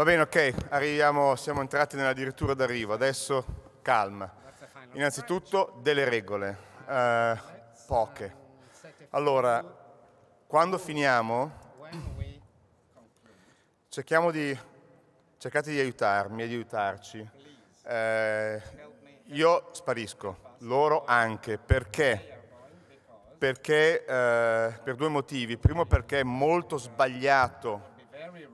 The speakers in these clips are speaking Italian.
Va bene, ok, arriviamo, siamo entrati nella dirittura d'arrivo, adesso calma. Innanzitutto delle regole, eh, poche. Allora, quando finiamo, cerchiamo di, cercate di aiutarmi e di aiutarci. Eh, io sparisco, loro anche, perché? Perché eh, per due motivi. Primo perché è molto sbagliato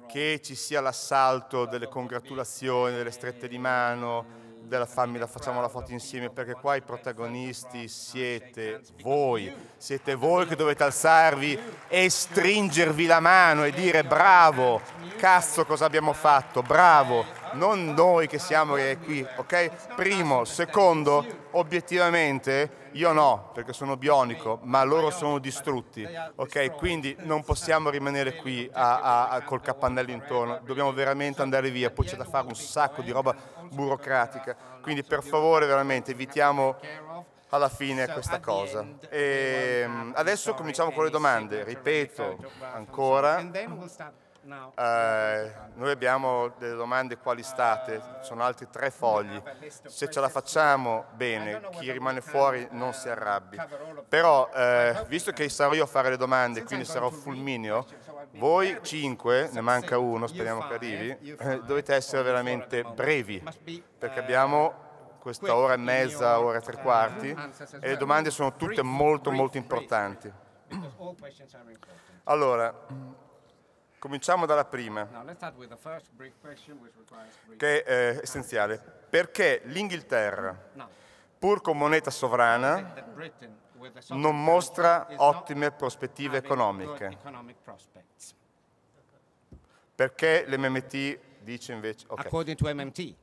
che ci sia l'assalto delle congratulazioni, delle strette di mano, della famiglia, facciamo la foto insieme perché qua i protagonisti siete voi, siete voi che dovete alzarvi e stringervi la mano e dire bravo, cazzo cosa abbiamo fatto, bravo, non noi che siamo qui, ok? Primo, secondo, obiettivamente io no, perché sono bionico, ma loro sono distrutti, ok? Quindi non possiamo rimanere qui a, a, a, col cappannello intorno, dobbiamo veramente andare via, poi c'è da fare un sacco di roba burocratica, quindi per favore veramente evitiamo alla fine questa cosa. E ehm, adesso cominciamo con le domande, ripeto ancora. Eh, noi abbiamo delle domande quali state, sono altri tre fogli. Se ce la facciamo bene, chi rimane fuori non si arrabbi. Però, eh, visto che sarò io a fare le domande, quindi sarò fulmineo, voi cinque, ne manca uno, speriamo che arrivi, eh, dovete essere veramente brevi, perché eh, abbiamo questa ora e mezza, ora e tre quarti, e le domande sono tutte molto molto importanti. Allora, Cominciamo dalla prima, che è eh, essenziale. Perché l'Inghilterra, pur con moneta sovrana, non mostra ottime prospettive economiche? Perché l'MMT dice invece... According to MMT.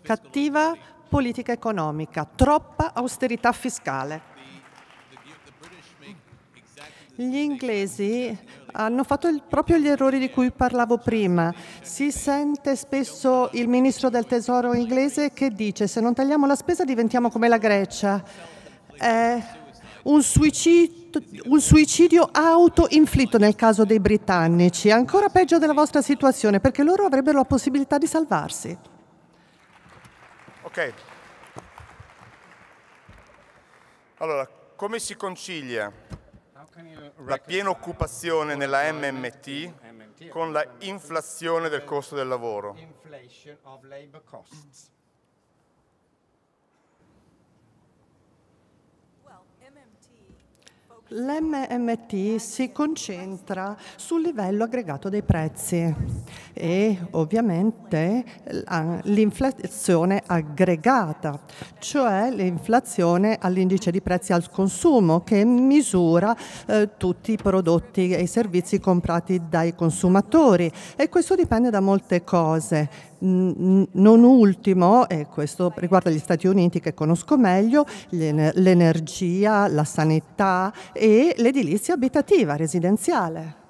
Cattiva politica economica, troppa austerità fiscale. Gli inglesi hanno fatto il, proprio gli errori di cui parlavo prima. Si sente spesso il ministro del tesoro inglese che dice se non tagliamo la spesa diventiamo come la Grecia. È un suicidio, un suicidio autoinflitto nel caso dei britannici, ancora peggio della vostra situazione perché loro avrebbero la possibilità di salvarsi. Ok. Allora, come si concilia la piena occupazione nella MMT con la inflazione del costo del lavoro. L'MMT si concentra sul livello aggregato dei prezzi e ovviamente l'inflazione aggregata, cioè l'inflazione all'indice di prezzi al consumo che misura eh, tutti i prodotti e i servizi comprati dai consumatori e questo dipende da molte cose non ultimo, e questo riguarda gli Stati Uniti che conosco meglio, l'energia, la sanità e l'edilizia abitativa, residenziale.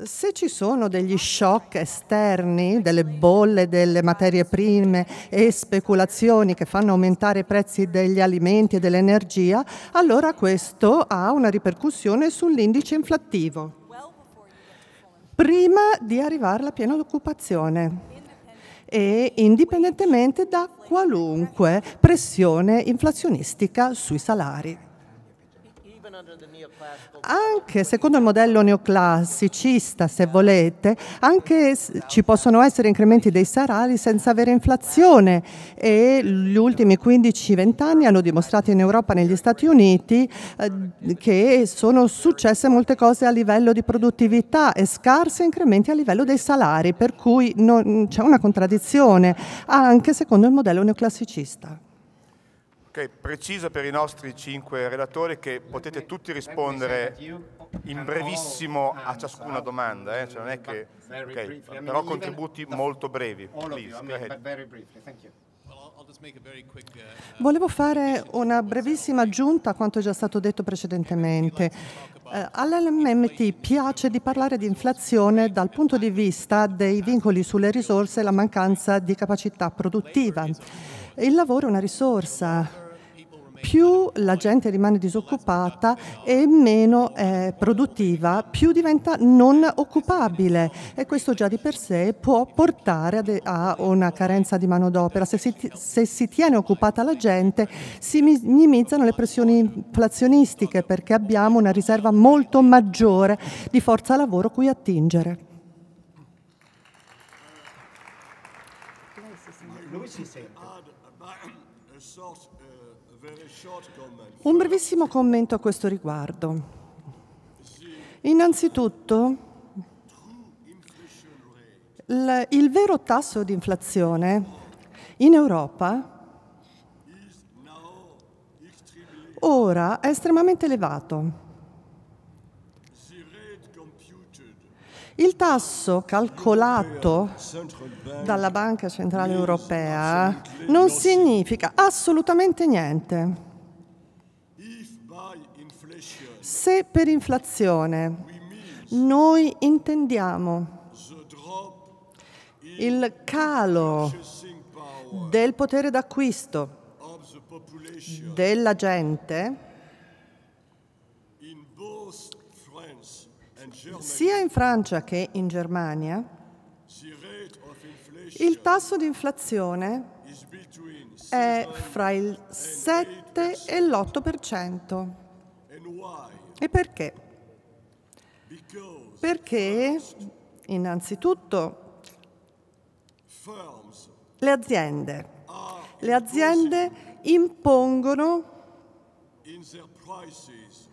se ci sono degli shock esterni, delle bolle delle materie prime e speculazioni che fanno aumentare i prezzi degli alimenti e dell'energia, allora questo ha una ripercussione sull'indice inflattivo prima di arrivare alla piena occupazione e indipendentemente da qualunque pressione inflazionistica sui salari. Anche secondo il modello neoclassicista, se volete, anche ci possono essere incrementi dei salari senza avere inflazione e gli ultimi 15-20 anni hanno dimostrato in Europa e negli Stati Uniti eh, che sono successe molte cose a livello di produttività e scarsi incrementi a livello dei salari, per cui c'è una contraddizione anche secondo il modello neoclassicista. Okay, preciso per i nostri cinque relatori che potete tutti rispondere in brevissimo a ciascuna domanda, eh? cioè non è che, okay, però contributi molto brevi. Uh, uh, Volevo fare una brevissima aggiunta a quanto è già stato detto precedentemente. Eh, All'MMT piace di parlare di inflazione dal punto di vista dei vincoli sulle risorse e la mancanza di capacità produttiva. Il lavoro è una risorsa, più la gente rimane disoccupata e meno è produttiva, più diventa non occupabile e questo già di per sé può portare a una carenza di manodopera. Se si, se si tiene occupata la gente si minimizzano le pressioni inflazionistiche perché abbiamo una riserva molto maggiore di forza lavoro cui attingere. dove si sente. Un brevissimo commento a questo riguardo. Innanzitutto, il vero tasso di inflazione in Europa ora è estremamente elevato. Il tasso calcolato dalla Banca Centrale Europea non significa assolutamente niente. Se per inflazione noi intendiamo il calo del potere d'acquisto della gente, sia in Francia che in Germania, il tasso di inflazione è fra il 7 e l'8%. E perché? Perché innanzitutto le aziende, le aziende impongono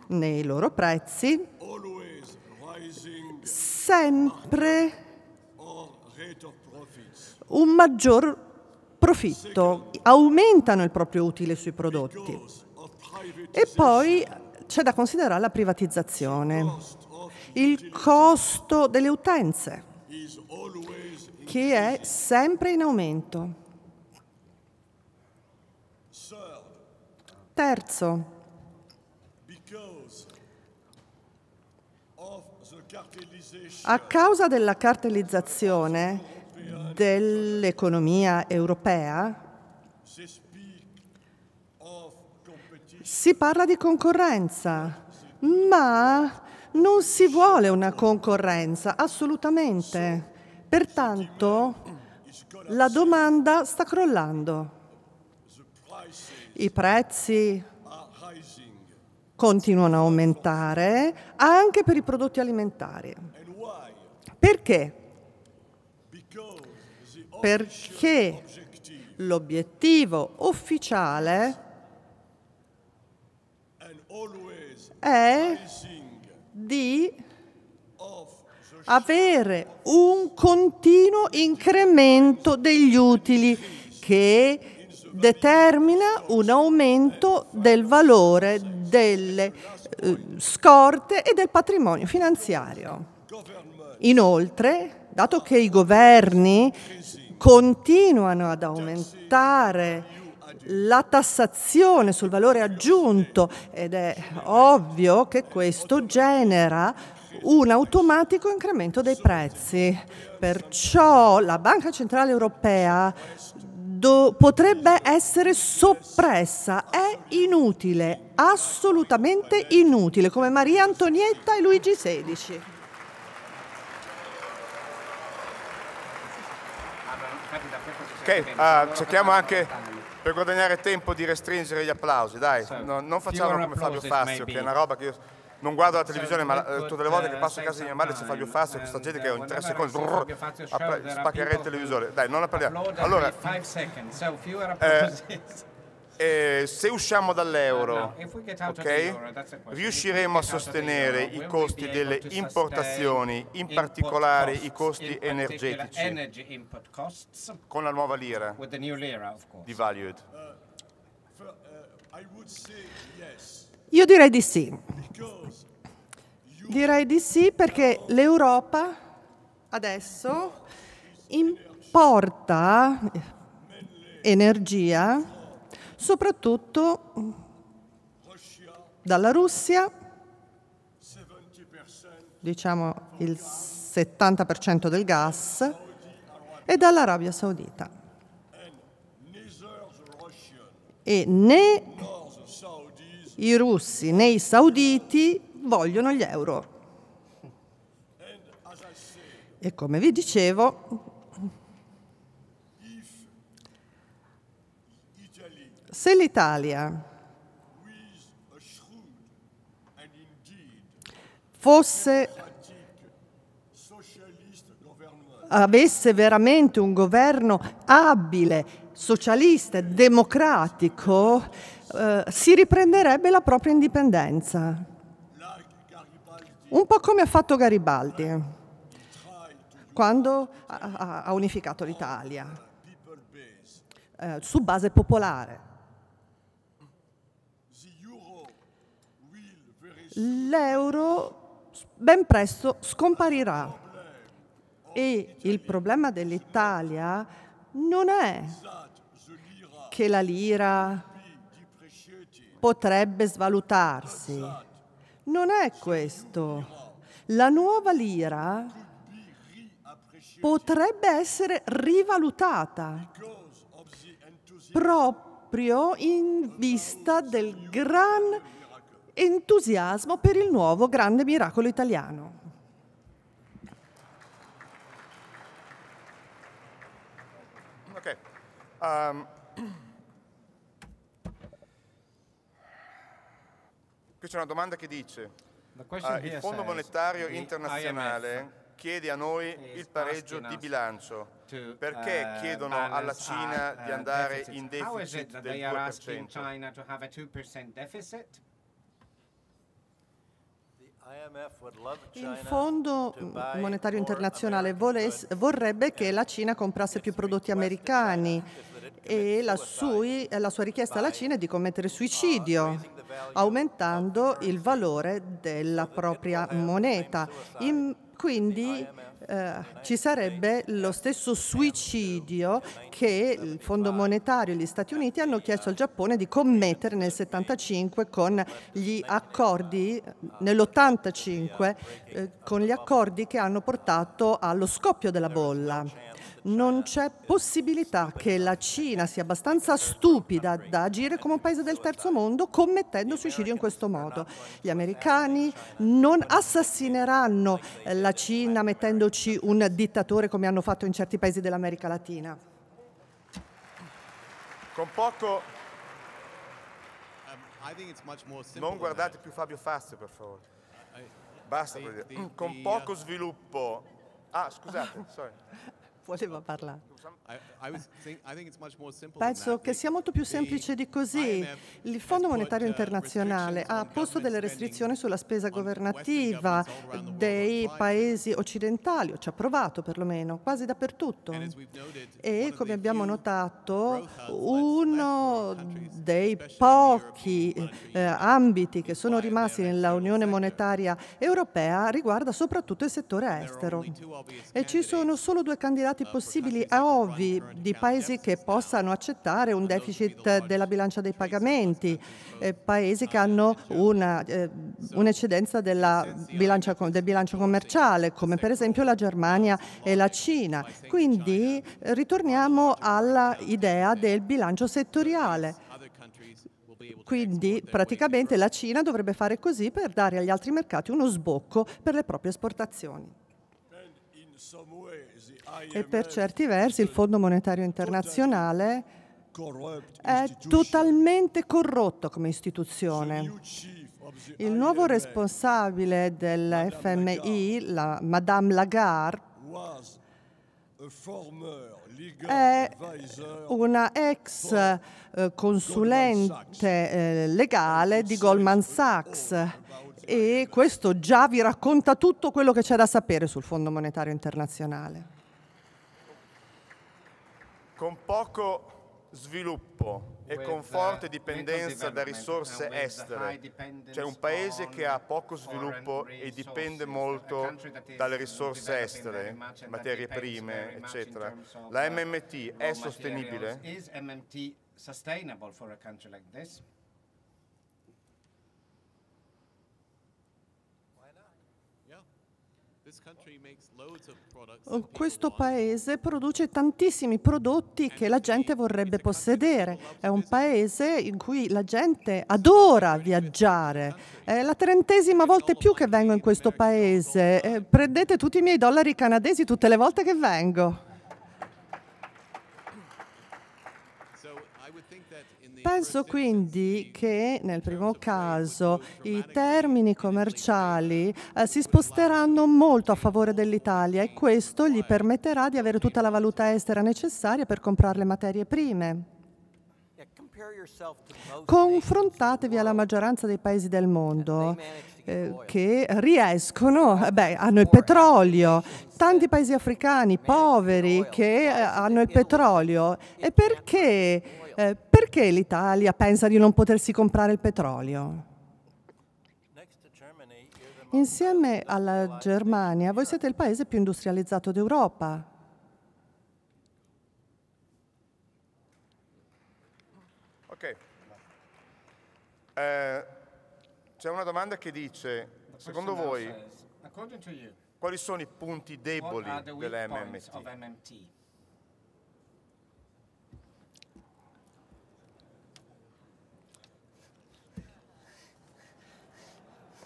nei loro prezzi sempre un maggior profitto, aumentano il proprio utile sui prodotti. E poi c'è da considerare la privatizzazione, il costo delle utenze, che è sempre in aumento. Terzo, a causa della cartellizzazione dell'economia europea, Si parla di concorrenza, ma non si vuole una concorrenza, assolutamente. Pertanto la domanda sta crollando. I prezzi continuano a aumentare anche per i prodotti alimentari. Perché? Perché l'obiettivo ufficiale è di avere un continuo incremento degli utili che determina un aumento del valore delle eh, scorte e del patrimonio finanziario. Inoltre, dato che i governi continuano ad aumentare la tassazione sul valore aggiunto ed è ovvio che questo genera un automatico incremento dei prezzi. Perciò la Banca Centrale Europea potrebbe essere soppressa, è inutile, assolutamente inutile, come Maria Antonietta e Luigi XVI. Ok, uh, cerchiamo anche per guadagnare tempo di restringere gli applausi, dai, certo. no, non facciamo come Fabio Fassio, che è una roba che io non guardo la certo, televisione, ma eh, tutte le volte che eh, passo a casa di mia madre c'è Fabio Fassio, questa gente che in tre secondi spaccherà il televisore. Dai, non la parliamo. Allora, eh, Eh, se usciamo dall'euro, okay, riusciremo a sostenere i costi delle importazioni, in particolare i costi energetici, con la nuova lira di Valued? Uh, uh, Io direi di sì. Direi di sì perché l'Europa adesso importa energia soprattutto mm, dalla Russia, diciamo il 70% del gas, e dall'Arabia Saudita. E né i russi né i sauditi vogliono gli euro. E come vi dicevo, Se l'Italia fosse avesse veramente un governo abile, socialista, e democratico, eh, si riprenderebbe la propria indipendenza. Un po' come ha fatto Garibaldi quando ha, ha unificato l'Italia eh, su base popolare. l'euro ben presto scomparirà e il problema dell'Italia non è che la lira potrebbe svalutarsi, non è questo. La nuova lira potrebbe essere rivalutata proprio in vista del gran entusiasmo per il nuovo grande miracolo italiano. Ok. Um, qui c'è una domanda che dice, uh, il Fondo Monetario Internazionale chiede a noi il pareggio di bilancio. Perché eh, chiedono alla Cina eh, di andare in deficit del 2%? Il Fondo Monetario Internazionale vorrebbe che la Cina comprasse più prodotti americani e la, sui, eh, la sua richiesta alla Cina è di commettere uh, suicidio aumentando il valore della propria moneta. In quindi eh, ci sarebbe lo stesso suicidio che il Fondo Monetario e gli Stati Uniti hanno chiesto al Giappone di commettere nel 75 con gli accordi, nell'85, eh, con gli accordi che hanno portato allo scoppio della bolla non c'è possibilità che la Cina sia abbastanza stupida da agire come un paese del terzo mondo commettendo suicidio in questo modo. Gli americani non assassineranno eh, la Cina mettendoci un dittatore come hanno fatto in certi paesi dell'America Latina. Con poco... Um, non guardate più Fabio Fazio, per favore. Basta, con poco uh, sviluppo. Ah, scusate, sorry voleva parlare. Penso che sia molto più semplice di così. Il Fondo uh, Monetario Internazionale ha posto delle restrizioni sulla spesa governativa dei paesi occidentali, o ci ha provato perlomeno, quasi dappertutto. E come abbiamo notato, uno dei pochi eh, ambiti che sono rimasti nella Unione Monetaria Europea riguarda soprattutto il settore estero. E ci sono solo due candidati possibili a oggi nuovi, di paesi che possano accettare un deficit della bilancia dei pagamenti, eh, paesi che hanno una, eh, un'eccedenza bilancia, del bilancio commerciale, come per esempio la Germania e la Cina. Quindi eh, ritorniamo all'idea del bilancio settoriale. Quindi praticamente la Cina dovrebbe fare così per dare agli altri mercati uno sbocco per le proprie esportazioni. E e per certi versi il Fondo Monetario Internazionale è totalmente corrotto come istituzione. Il nuovo responsabile dell'FMI, la Madame Lagarde, è una ex eh, consulente eh, legale di Goldman Sachs e questo già vi racconta tutto quello che c'è da sapere sul Fondo Monetario Internazionale con poco sviluppo e con uh, forte dipendenza da risorse estere, cioè un paese che ha poco sviluppo e dipende molto dalle uh, risorse estere, materie prime, eccetera. La uh, MMT è sostenibile? Oh, questo paese produce tantissimi prodotti che la gente vorrebbe possedere. È un paese in cui la gente adora viaggiare. È la trentesima volta più che vengo in questo paese. Eh, prendete tutti i miei dollari canadesi tutte le volte che vengo. Penso quindi che nel primo caso i termini commerciali eh, si sposteranno molto a favore dell'Italia e questo gli permetterà di avere tutta la valuta estera necessaria per comprare le materie prime. Confrontatevi alla maggioranza dei paesi del mondo eh, che riescono, eh, beh, hanno il petrolio, tanti paesi africani poveri che eh, hanno il petrolio. E perché, perché l'Italia pensa di non potersi comprare il petrolio? Insieme alla Germania, voi siete il paese più industrializzato d'Europa. Okay. Uh, c'è una domanda che dice, secondo voi, you, quali sono i punti deboli dell'MMT?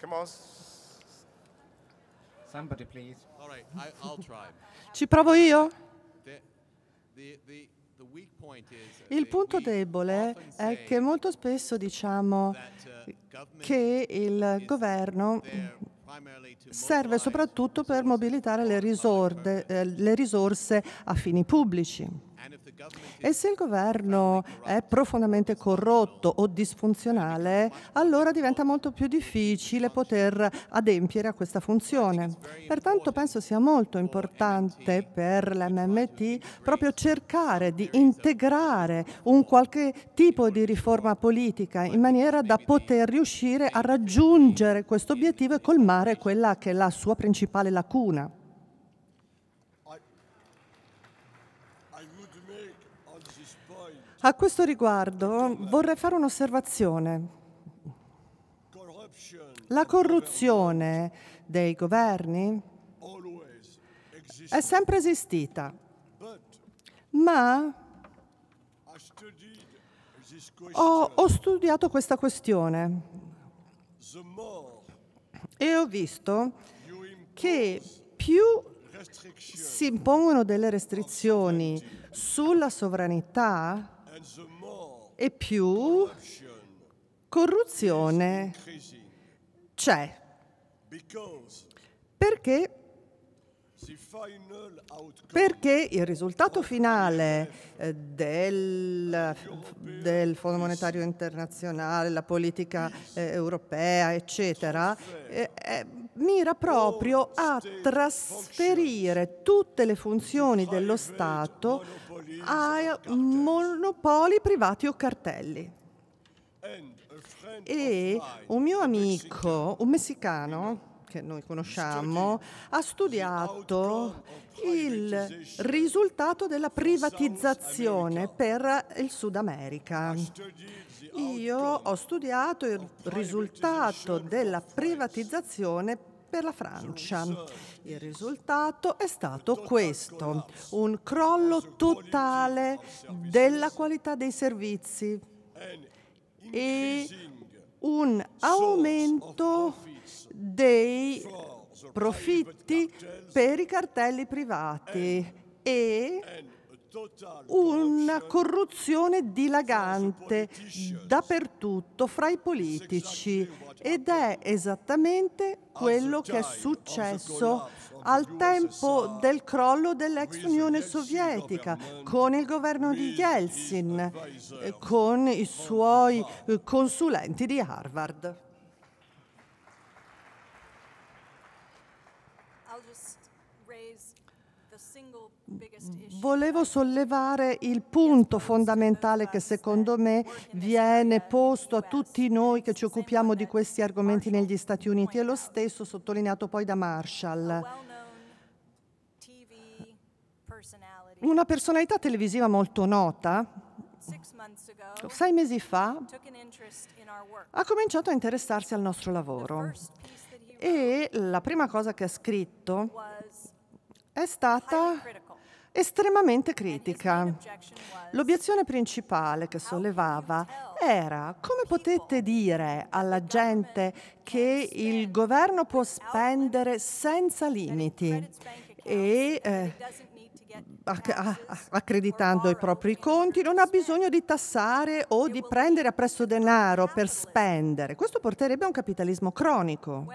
Come on. Somebody, please. All right, I, I'll try. Ci provo io? The, the, the il punto debole è che molto spesso diciamo uh, che il governo serve soprattutto per mobilitare eh, le, risorse a fini pubblici. E se il governo è profondamente corrotto o disfunzionale, allora diventa molto più difficile poter adempiere a questa funzione. Pertanto penso sia molto importante per l'MMT proprio cercare di integrare un qualche tipo di riforma politica in maniera da poter riuscire a raggiungere questo obiettivo e colmare quella che è la sua principale lacuna. A questo riguardo vorrei fare un'osservazione. La corruzione dei governi è sempre esistita, ma ho, ho studiato questa questione e ho visto che più si impongono delle restrizioni sulla sovranità e più corruzione c'è. Cioè, perché? Perché il risultato finale eh, del, del Fondo Monetario Internazionale, la politica eh, europea, eccetera, eh, mira proprio a trasferire tutte le funzioni dello Stato a eh, monopoli privati o cartelli. E un mio amico, un messicano, che noi conosciamo, ha studiato il risultato della privatizzazione per il Sud America. Io ho studiato il risultato della privatizzazione per la Francia. Il risultato è stato questo, un crollo totale della qualità dei servizi e un aumento dei profitti per i cartelli privati e una corruzione dilagante dappertutto fra i politici ed è esattamente quello che è successo al tempo del crollo dell'ex Unione Sovietica, con il governo di Yeltsin, eh, con i suoi eh, consulenti di Harvard. volevo sollevare il punto fondamentale che secondo me viene posto a tutti noi che ci occupiamo di questi argomenti negli Stati Uniti e lo stesso sottolineato poi da Marshall. Una personalità televisiva molto nota, sei mesi fa, ha cominciato a interessarsi al nostro lavoro e la prima cosa che ha scritto è stata estremamente critica. L'obiezione principale che sollevava era come potete dire alla gente che il governo può spendere senza limiti e eh, ah, ah, accreditando i propri conti, non ha bisogno di tassare o di prendere a presto denaro per spendere. Questo porterebbe a un capitalismo cronico.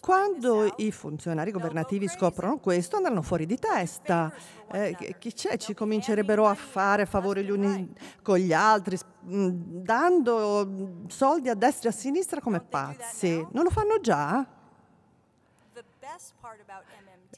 Quando i funzionari governativi scoprono questo andranno fuori di testa. Eh, chi c'è? Ci comincerebbero a fare favore gli uni con gli altri, mm, dando mm, soldi a destra e a sinistra come pazzi. Non lo fanno già?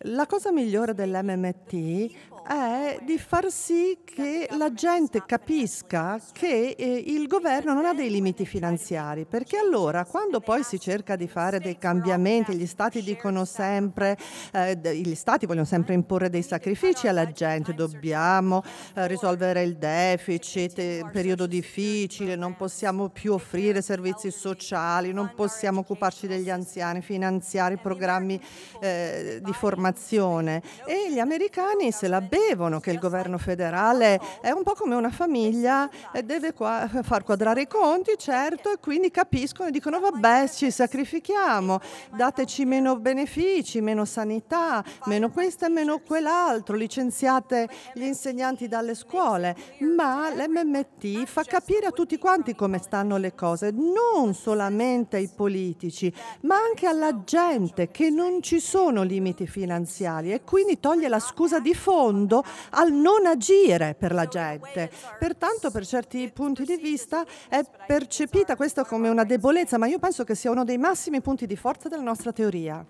La cosa migliore dell'MMT è di far sì che la gente capisca che eh, il governo non ha dei limiti finanziari, perché allora quando poi si cerca di fare dei cambiamenti, gli stati dicono sempre, eh, gli stati vogliono sempre imporre dei sacrifici alla gente, dobbiamo eh, risolvere il deficit, eh, periodo difficile, non possiamo più offrire servizi sociali, non possiamo occuparci degli anziani, finanziare programmi di formazione informazione e gli americani se la bevono che il governo federale è un po' come una famiglia, e deve qua far quadrare i conti, certo, e quindi capiscono e dicono vabbè ci sacrifichiamo, dateci meno benefici, meno sanità, meno questo e meno quell'altro, licenziate gli insegnanti dalle scuole, ma l'MMT fa capire a tutti quanti come stanno le cose, non solamente ai politici, ma anche alla gente che non ci sono limiti finanziari finanziari e quindi toglie la scusa di fondo al non agire per la gente. Pertanto per certi punti di vista è percepita questa come una debolezza, ma io penso che sia uno dei massimi punti di forza della nostra teoria.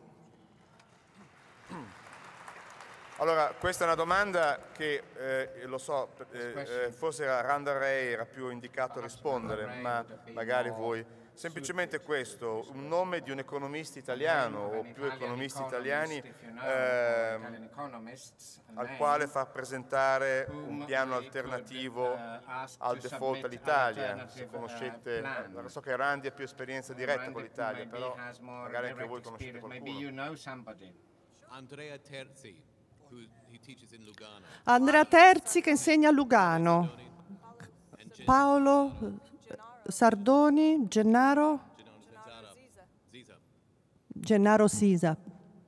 Allora, questa è una domanda che eh, lo so, eh, eh forse Randall Ray era più indicato a rispondere, ma magari voi Semplicemente questo, un nome di un economista italiano o più economisti italiani ehm, al quale fa presentare un piano alternativo al default all'Italia. Se conoscete, so che Randy ha più esperienza diretta con l'Italia, però magari anche voi conoscete qualcuno. Andrea Terzi, Andrea Terzi che insegna a Lugano. Paolo Sardoni, Gennaro? Gennaro Sisa,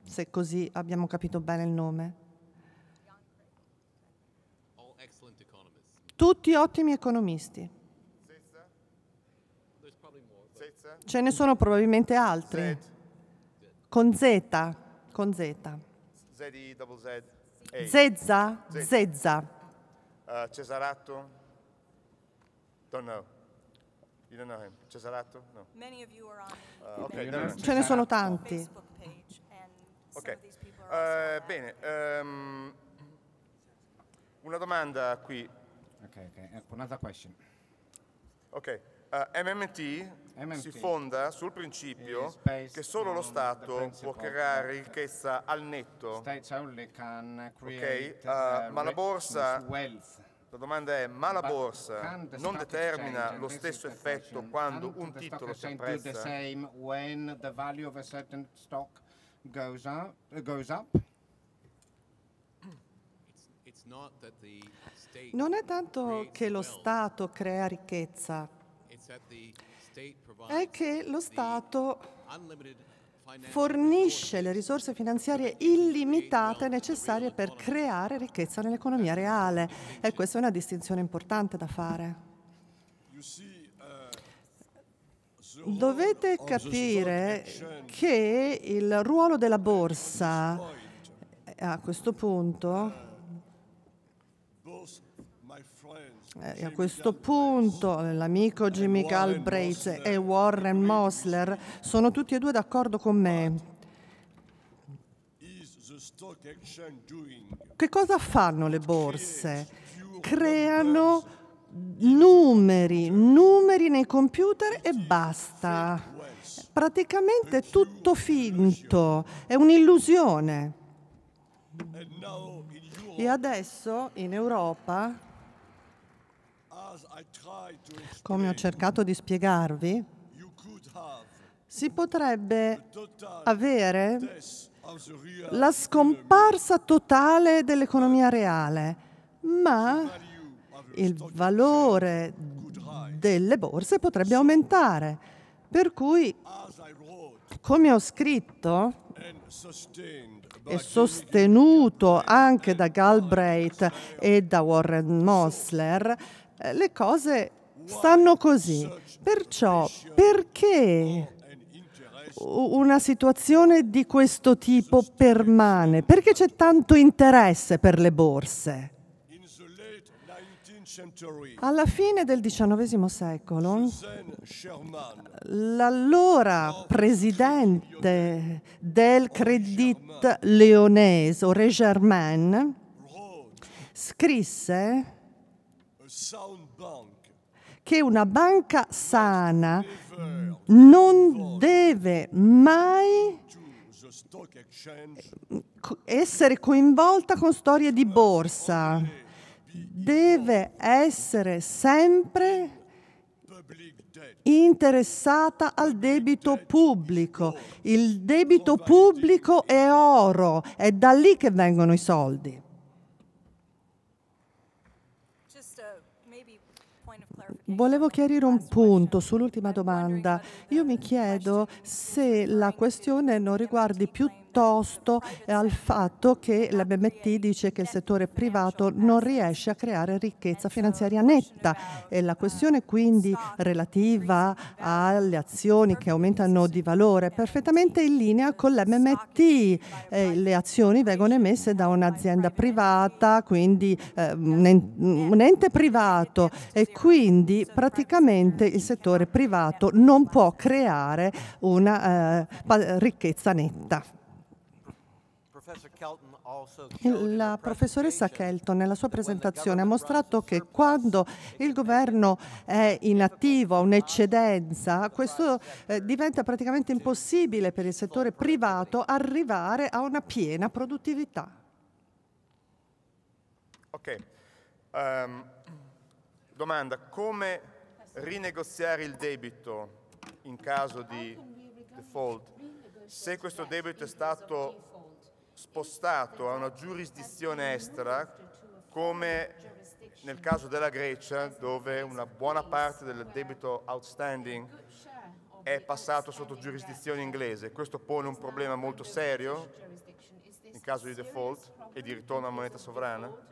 se così abbiamo capito bene il nome. Tutti ottimi economisti. Ce ne sono probabilmente altri. Con Z, con Z. Zezza? Zezza. Uh, Cesaratto? Don't know. You don't know him. Cesarato? No. Many of you are on uh, okay, no, Ce ne sono tanti. Ok. Uh, bene. Um, una domanda qui. Ok, ok. Eh, Another question. Ok. Uh, eh, MMT, MMT, si fonda sul principio che solo lo Stato può creare ricchezza al netto, okay? uh, ma la borsa la domanda è, ma la borsa non determina lo stesso effetto quando un titolo si apprezza? Goes Non è tanto che lo Stato crea ricchezza, è che lo Stato fornisce le risorse finanziarie illimitate necessarie per creare ricchezza nell'economia reale e questa è una distinzione importante da fare. Dovete capire che il ruolo della borsa a questo punto Eh, e a questo punto eh, l'amico Jimmy Galbraith e Warren Mosler sono tutti e due d'accordo con me. Che cosa fanno le borse? Creano numeri, numeri nei computer e basta. Praticamente tutto finto, è un'illusione. E adesso in Europa come ho cercato di spiegarvi, si potrebbe avere la scomparsa totale dell'economia reale, ma il valore delle borse potrebbe aumentare. Per cui, come ho scritto e sostenuto anche da Galbraith e da Warren Mosler, eh, le cose stanno così. Perciò perché una situazione di questo tipo permane? Perché c'è tanto interesse per le borse? Alla fine del XIX secolo, l'allora presidente del Credit Leonese, Oré Germain, scrisse che una banca sana non deve mai eh, essere coinvolta con storie di borsa, deve essere sempre interessata al debito pubblico. Il debito pubblico è oro, è da lì che vengono i soldi. Volevo chiarire un punto sull'ultima domanda. Io mi chiedo se la questione non riguardi più piuttosto eh, al fatto che la BMT dice che il settore privato non riesce a creare ricchezza finanziaria netta e la questione quindi relativa alle azioni che aumentano di valore è perfettamente in linea con l'MMT. Eh, le azioni vengono emesse da un'azienda privata, quindi eh, un, ente, privato e quindi praticamente il settore privato non può creare una ricchezza netta. La professoressa Kelton nella sua presentazione ha mostrato che quando il governo è inattivo, ha un'eccedenza, questo eh, diventa praticamente impossibile per il settore privato arrivare a una piena produttività. Ok. Um, domanda, come rinegoziare il debito in caso di default? Se questo debito è stato spostato a una giurisdizione estera come nel caso della Grecia dove una buona parte del debito outstanding è passato sotto giurisdizione inglese. Questo pone un problema molto serio in caso di default e di ritorno a moneta sovrana.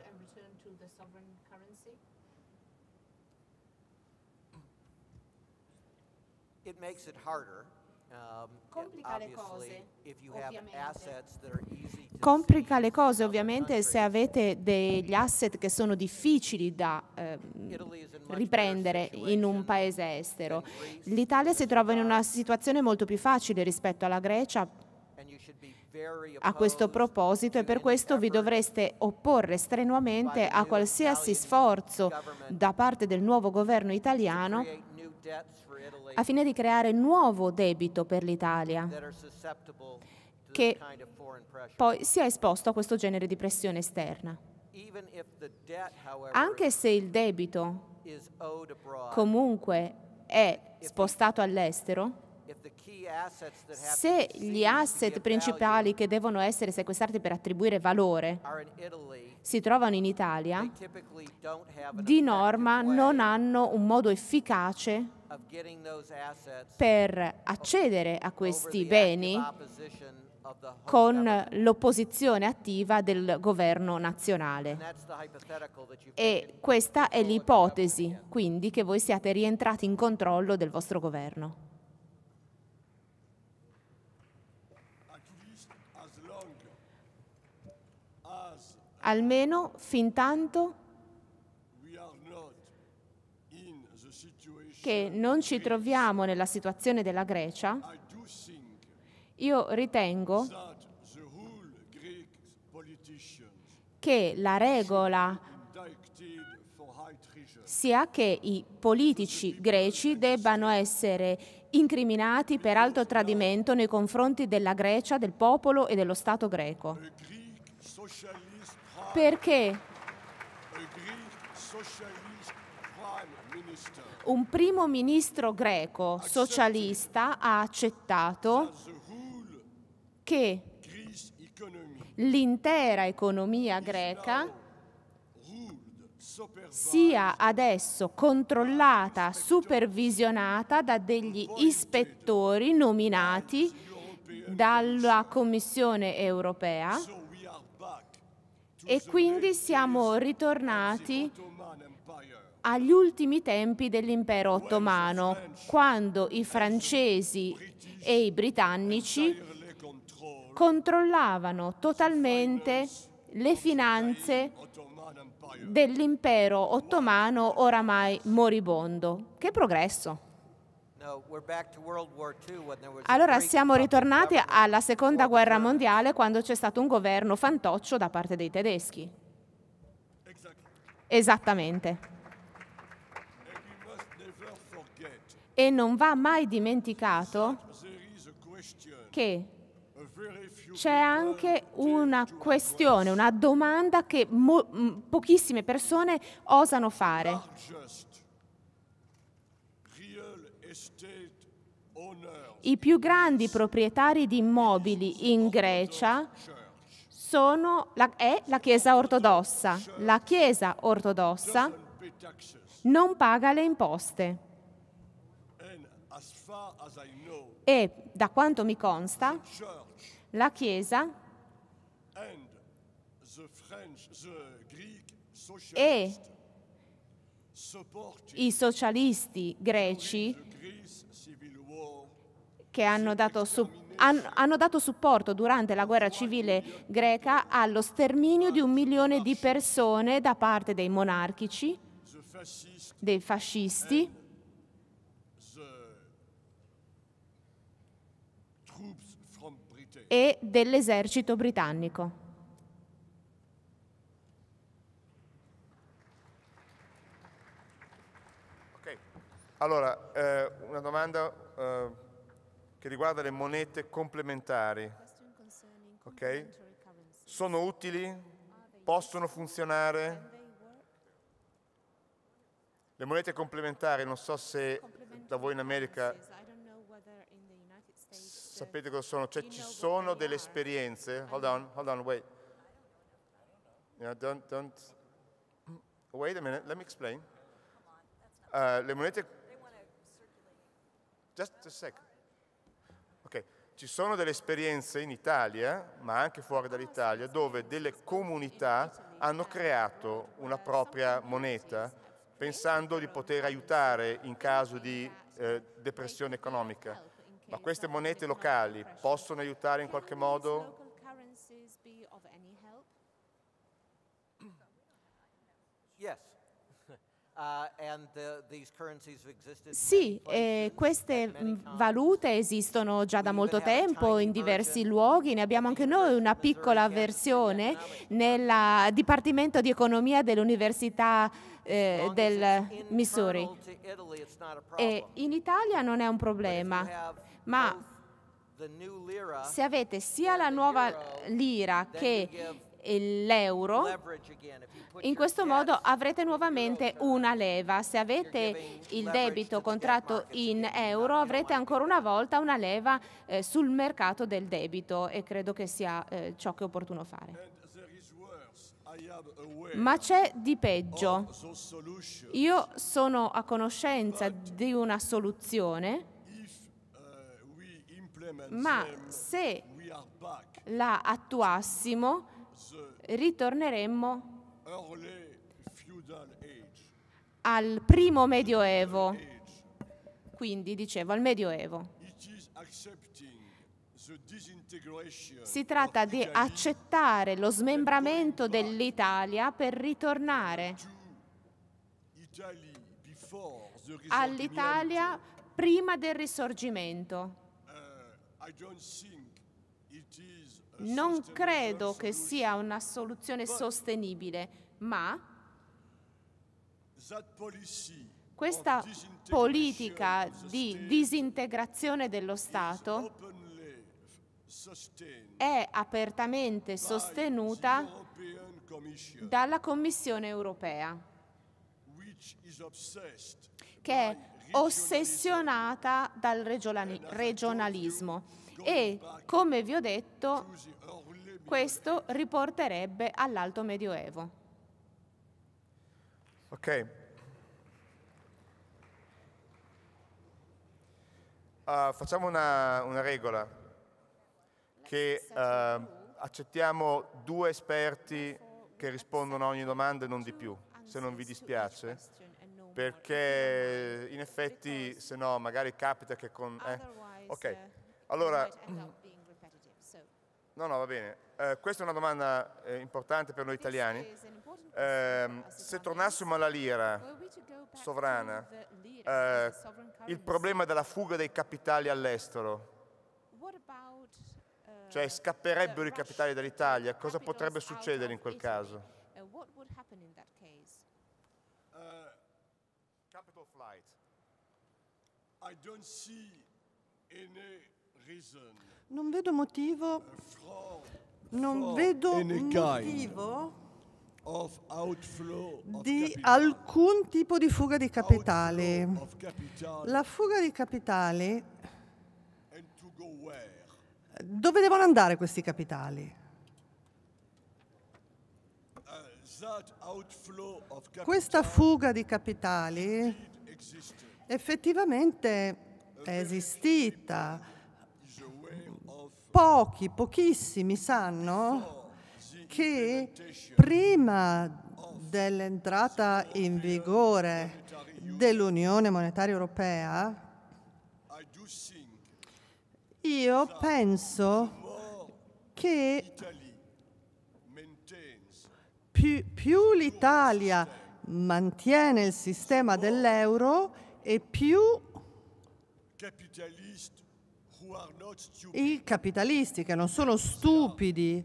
It makes it harder Um, Complica le cose, ovviamente. Complica le cose ovviamente se avete degli asset che sono difficili da eh, riprendere in un paese estero. L'Italia si trova in una situazione molto più facile rispetto alla Grecia a questo proposito e per questo vi dovreste opporre strenuamente a qualsiasi sforzo da parte del nuovo governo italiano a fine di creare nuovo debito per l'Italia che poi sia esposto a questo genere di pressione esterna. Anche se il debito comunque è spostato all'estero, se gli asset principali che devono essere sequestrati per attribuire valore si trovano in Italia, di norma non hanno un modo efficace per accedere a questi beni con l'opposizione attiva del governo nazionale. E questa è l'ipotesi, quindi, che voi siate rientrati in controllo del vostro governo. Almeno fin tanto che non ci troviamo nella situazione della Grecia, io ritengo che la regola sia che i politici greci debbano essere incriminati per alto tradimento nei confronti della Grecia, del popolo e dello Stato greco. Perché un primo ministro greco socialista ha accettato che l'intera economia greca sia adesso controllata, supervisionata da degli ispettori nominati dalla Commissione europea e quindi siamo ritornati agli ultimi tempi dell'impero ottomano, quando i francesi e i britannici controllavano totalmente le finanze dell'impero ottomano oramai moribondo. Che progresso! Allora siamo ritornati alla seconda guerra mondiale quando c'è stato un governo fantoccio da parte dei tedeschi. Esattamente. E non va mai dimenticato che c'è anche una questione, una domanda che mo- pochissime persone osano fare. I più grandi proprietari di immobili in Grecia la, è la Chiesa ortodossa. La Chiesa ortodossa non paga le imposte. E da quanto mi consta, la Chiesa e i socialisti greci che hanno dato, su, han, hanno dato, supporto durante la guerra civile greca allo sterminio di un milione di persone da parte dei monarchici, dei fascisti e dell'esercito britannico. Okay. Allora, eh, una domanda eh, che riguarda le monete complementari. Okay. Sono utili? Possono funzionare? Le monete complementari, non so se da voi in America Sapete cosa sono? Cioè ci sono delle esperienze. Hold on, hold on, wait. Yeah, don't, don't. Wait a minute, let me explain. Uh, le monete... Just a sec. Ok, ci sono delle esperienze in Italia, ma anche fuori dall'Italia, dove delle comunità hanno creato uh, una propria moneta pensando di poter aiutare in caso di eh, depressione economica. Ma queste monete locali possono aiutare in qualche modo? Uh, uh, sì, eh, queste valute esistono già da molto tempo in diversi luoghi, ne abbiamo anche noi una piccola versione nel Dipartimento di Economia dell'Università eh, del Missouri. E in Italia non è un problema ma se avete sia la nuova lira che l'euro, in questo modo avrete nuovamente una leva. Se avete il debito contratto in euro, avrete ancora una volta una leva eh, sul mercato del debito e credo che sia eh, ciò che è opportuno fare. Ma c'è di peggio. Io sono a conoscenza di una soluzione ma se la attuassimo ritorneremmo al primo medioevo, quindi dicevo al medioevo. Si tratta di accettare lo smembramento dell'Italia per ritornare all'Italia prima del risorgimento. Non credo che sia una soluzione sostenibile, ma questa politica di disintegrazione dello Stato è apertamente sostenuta dalla Commissione europea, che è ossessionata dal regionalismo e, come vi ho detto, questo riporterebbe all'alto medioevo. Ok. Uh, facciamo una, una, regola che uh, accettiamo due esperti che rispondono a ogni domanda e non di più, se non vi dispiace perché in effetti se no magari capita che con... Eh. ok, eh, allora... No, no, va bene. Eh, questa è una domanda eh, importante per noi italiani. Ehm, se tornassimo alla lira sovrana, eh, il problema della fuga dei capitali all'estero, uh, cioè scapperebbero i capitali dall'Italia, cosa potrebbe succedere in quel caso? Non vedo motivo. Non vedo motivo di alcun tipo di fuga di capitale. La fuga di capitali, dove devono andare questi capitali? Uh, Questa fuga di capitali effettivamente è esistita. Pochi, pochissimi sanno che prima dell'entrata in vigore dell'Unione Monetaria Europea, io penso che più, più l'Italia mantiene il sistema dell'euro e più i capitalisti che non sono stupidi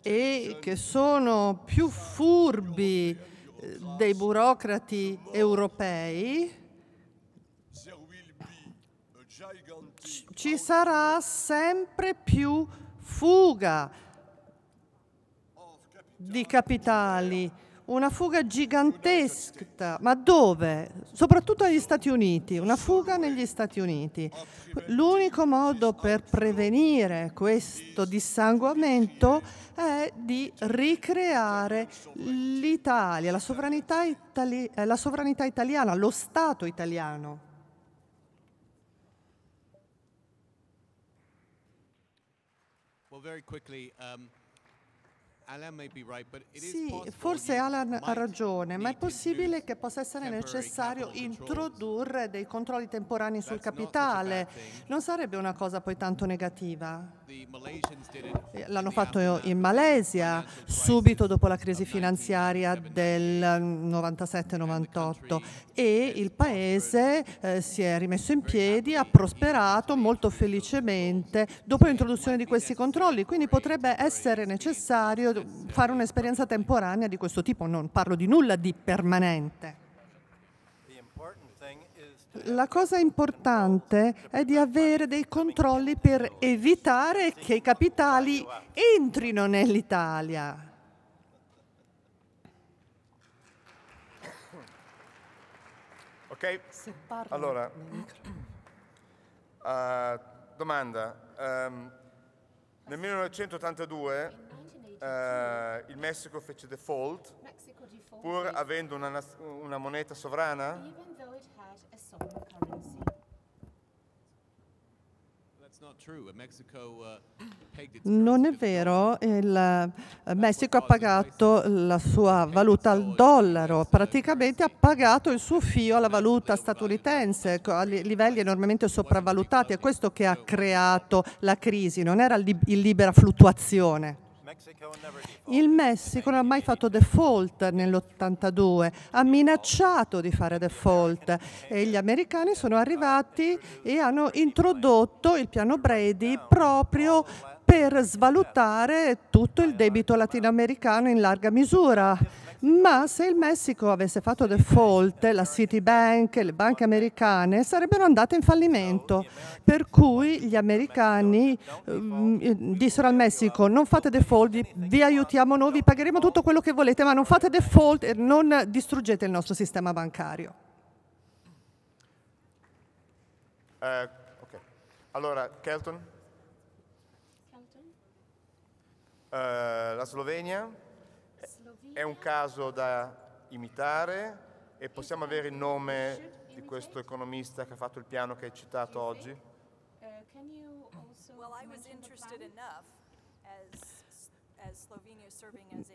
e che sono più furbi eh, dei burocrati europei, ci sarà sempre più fuga di capitali una fuga gigantesca, ma dove? Soprattutto negli Stati Uniti, una fuga negli Stati Uniti. L'unico modo per prevenire questo dissanguamento è di ricreare l'Italia, la sovranità, itali- eh, la sovranità italiana, lo Stato italiano. Well, very quickly, um sì, forse Alan ha ragione, ma è possibile che possa essere necessario introdurre dei controlli temporanei sul capitale. Non sarebbe una cosa poi tanto negativa. Eh, l'hanno fatto in Malesia subito dopo la crisi finanziaria del 97-98 mm, e il paese eh, si è rimesso in piedi, ha prosperato molto felicemente dopo l'introduzione di questi controlli, quindi potrebbe essere necessario fare un'esperienza temporanea di questo tipo, non parlo di nulla di permanente. La cosa importante è di avere dei controlli per evitare che i capitali entrino nell'Italia. Ok? Allora, uh, domanda. Um, nel 1982 eh, il Messico fece default pur avendo una, una moneta sovrana? Uh, non è vero, il eh, Messico ha pagato la sua valuta al dollaro, praticamente ha pagato il suo fio alla valuta statunitense a livelli enormemente sopravvalutati, è questo che ha creato la crisi, non era il libera fluttuazione. Il Messico non ha mai fatto default nell'82, ha minacciato di fare default e gli americani sono arrivati e hanno introdotto il piano Brady proprio per svalutare tutto il debito latinoamericano in larga misura ma se il Messico avesse fatto default, la Citibank, le banche americane sarebbero andate in fallimento, per cui gli americani eh, dissero al Messico non fate default, vi, vi, aiutiamo noi, vi pagheremo tutto quello che volete, ma non fate default e non distruggete il nostro sistema bancario. Uh, okay. Allora, Kelton? Kelton? Uh, la Slovenia? è un caso da imitare e possiamo avere il nome di questo economista che ha fatto il piano che hai citato oggi? Uh, well, I was interested enough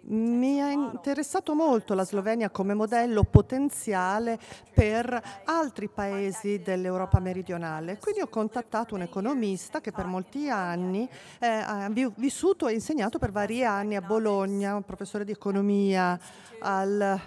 mi ha interessato molto la Slovenia come modello potenziale per altri paesi dell'Europa meridionale. Quindi ho contattato un economista che per molti anni eh, ha vissuto e insegnato per vari anni a Bologna, un professore di economia al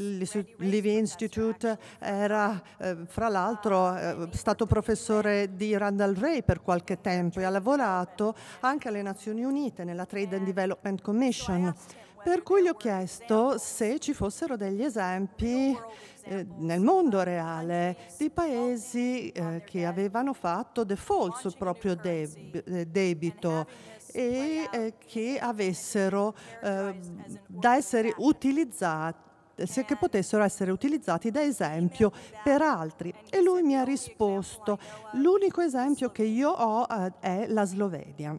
Livy Institute era, eh, fra l'altro, eh, stato professore di Randall Ray per qualche tempo e ha lavorato anche alle Nazioni Unite nella Trade and Development Commission. Per cui gli ho chiesto se ci fossero degli esempi eh, nel mondo reale di paesi eh, che avevano fatto default sul proprio deb debito e eh, che avessero da essere utilizzati che potessero essere utilizzati da esempio per altri. E lui mi ha risposto, l'unico esempio che io ho eh, è la Slovenia.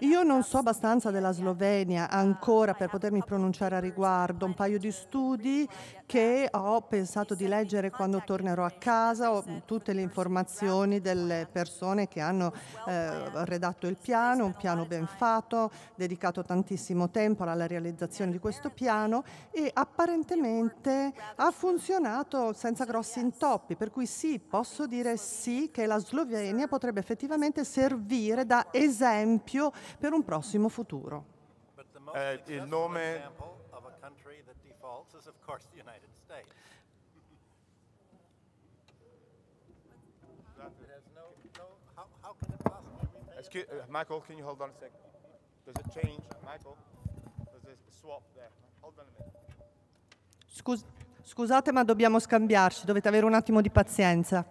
Io non so abbastanza della Slovenia ancora per potermi pronunciare a riguardo. Un paio di studi che ho pensato di leggere quando tornerò a casa, ho tutte le informazioni delle persone che hanno eh, redatto il piano, un piano ben fatto, dedicato tantissimo tempo alla realizzazione di questo piano e apparentemente ha funzionato senza grossi intoppi, per cui sì, posso dire sì che la Slovenia potrebbe effettivamente servire da esempio esempio per un prossimo futuro. Eh, il nome uh, Michael, can you hold on a second? Does it change, Michael? Does it swap there? Hold on a minute. Scus- scusate, ma dobbiamo scambiarci, dovete avere un attimo di pazienza.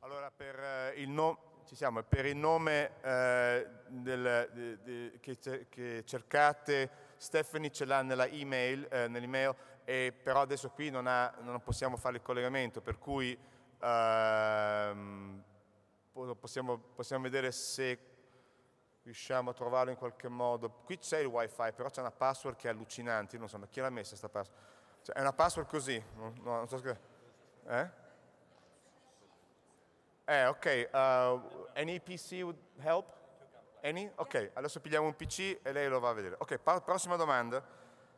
Allora, per eh, il, no, siamo, per il nome eh, del, de, de, che, che, cercate, Stephanie ce l'ha nella email, eh, nell'email e però adesso qui non, ha, non, possiamo fare il collegamento, per cui ehm, possiamo, possiamo vedere se riusciamo a trovarlo in qualche modo. Qui c'è il wifi, però c'è una password che è allucinante, non so ma chi l'ha messa questa password. Cioè, è una password così, no, non so scrivere eh? Eh, ok. Uh, any PC would help? Any? Ok, adesso pigliamo un PC e lei lo va a vedere. Ok, prossima domanda.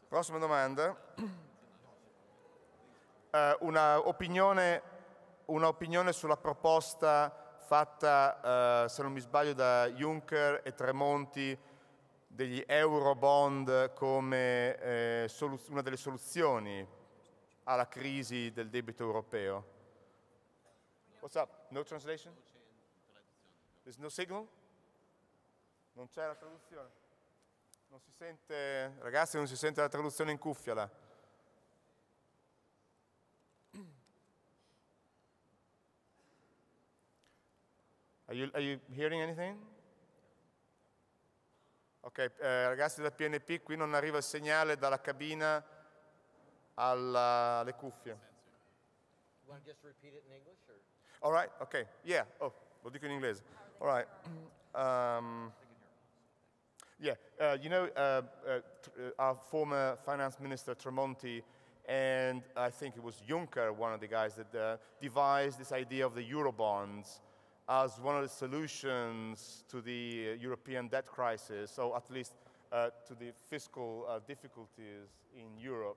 Prossima domanda. Uh, una, opinione, una, sulla proposta fatta, uh, se non mi sbaglio, da Juncker e Tremonti degli euro bond come eh, una delle soluzioni alla crisi del debito europeo. What's up? No translation? There's no signal? Non c'è la traduzione? Non si sente, ragazzi, non si sente la traduzione in cuffia là. Are you, are you hearing anything? Ok, eh, ragazzi da PNP, qui non arriva il segnale dalla cabina alla, alle cuffie. English, All right, okay. Yeah, oh, lo dico in inglese. All right. Um, yeah, uh, you know, uh, uh, our former finance minister Tremonti, and I think it was Juncker, one of the guys that uh, devised this idea of the Eurobonds as one of the solutions to the European debt crisis, so at least uh, to the fiscal uh, difficulties in Europe.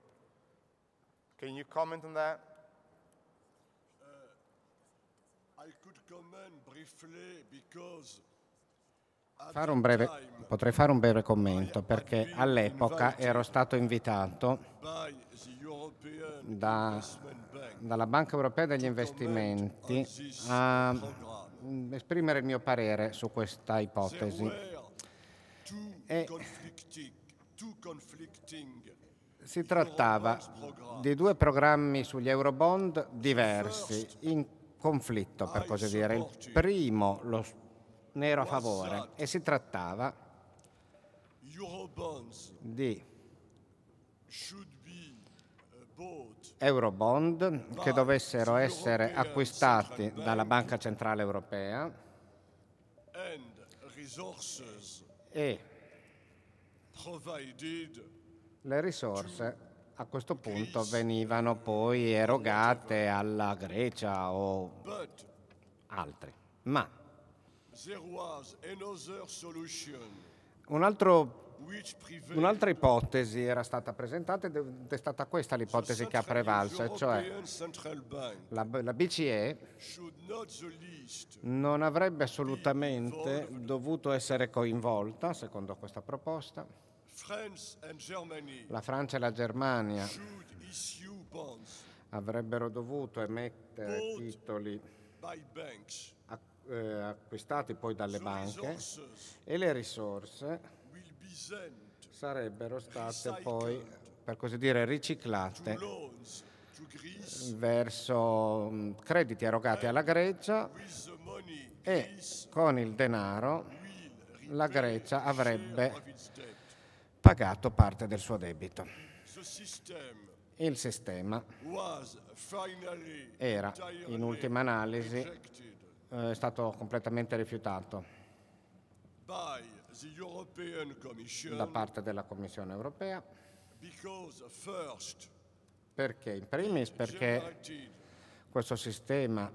Can you comment on that? Uh, comment fare breve, potrei fare un breve commento perché all'epoca ero stato invitato da, dalla Banca Europea degli Investimenti a mm, esprimere il mio parere su questa ipotesi. E si trattava di due programmi sugli eurobond diversi, in conflitto per così dire. Il primo lo ne ero a favore e si trattava di eurobond che dovessero essere acquistati dalla Banca Centrale Europea e le risorse a questo punto venivano poi erogate alla Grecia o altri. Ma un'altra ipotesi era stata presentata ed è stata questa l'ipotesi che ha prevalso, cioè la, la BCE non avrebbe assolutamente dovuto essere coinvolta, secondo questa proposta, la Francia e la Germania avrebbero dovuto emettere titoli eh, acquistati poi dalle banche e le risorse sarebbero state poi, per così dire, riciclate verso mm, crediti erogati alla Grecia e con il denaro la Grecia avrebbe pagato parte del suo debito. Il sistema era, in ultima analisi, eh, stato completamente rifiutato da parte della Commissione europea perché in primis perché questo sistema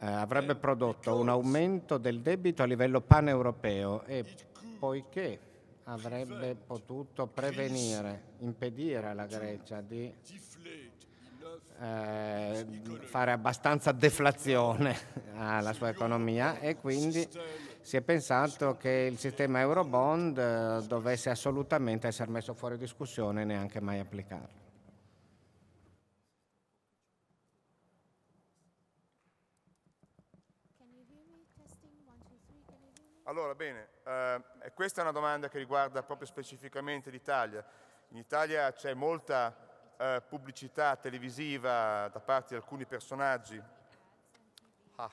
eh, avrebbe eh, prodotto un aumento del debito a livello paneuropeo e poiché avrebbe potuto prevenire, impedire alla Grecia di eh, fare abbastanza deflazione alla sua economia e quindi si è pensato che il sistema Eurobond eh, dovesse assolutamente essere messo fuori discussione e neanche mai applicarlo. Allora, bene, eh, questa è una domanda che riguarda proprio specificamente l'Italia. In Italia c'è molta eh, pubblicità televisiva da parte di alcuni personaggi, ah.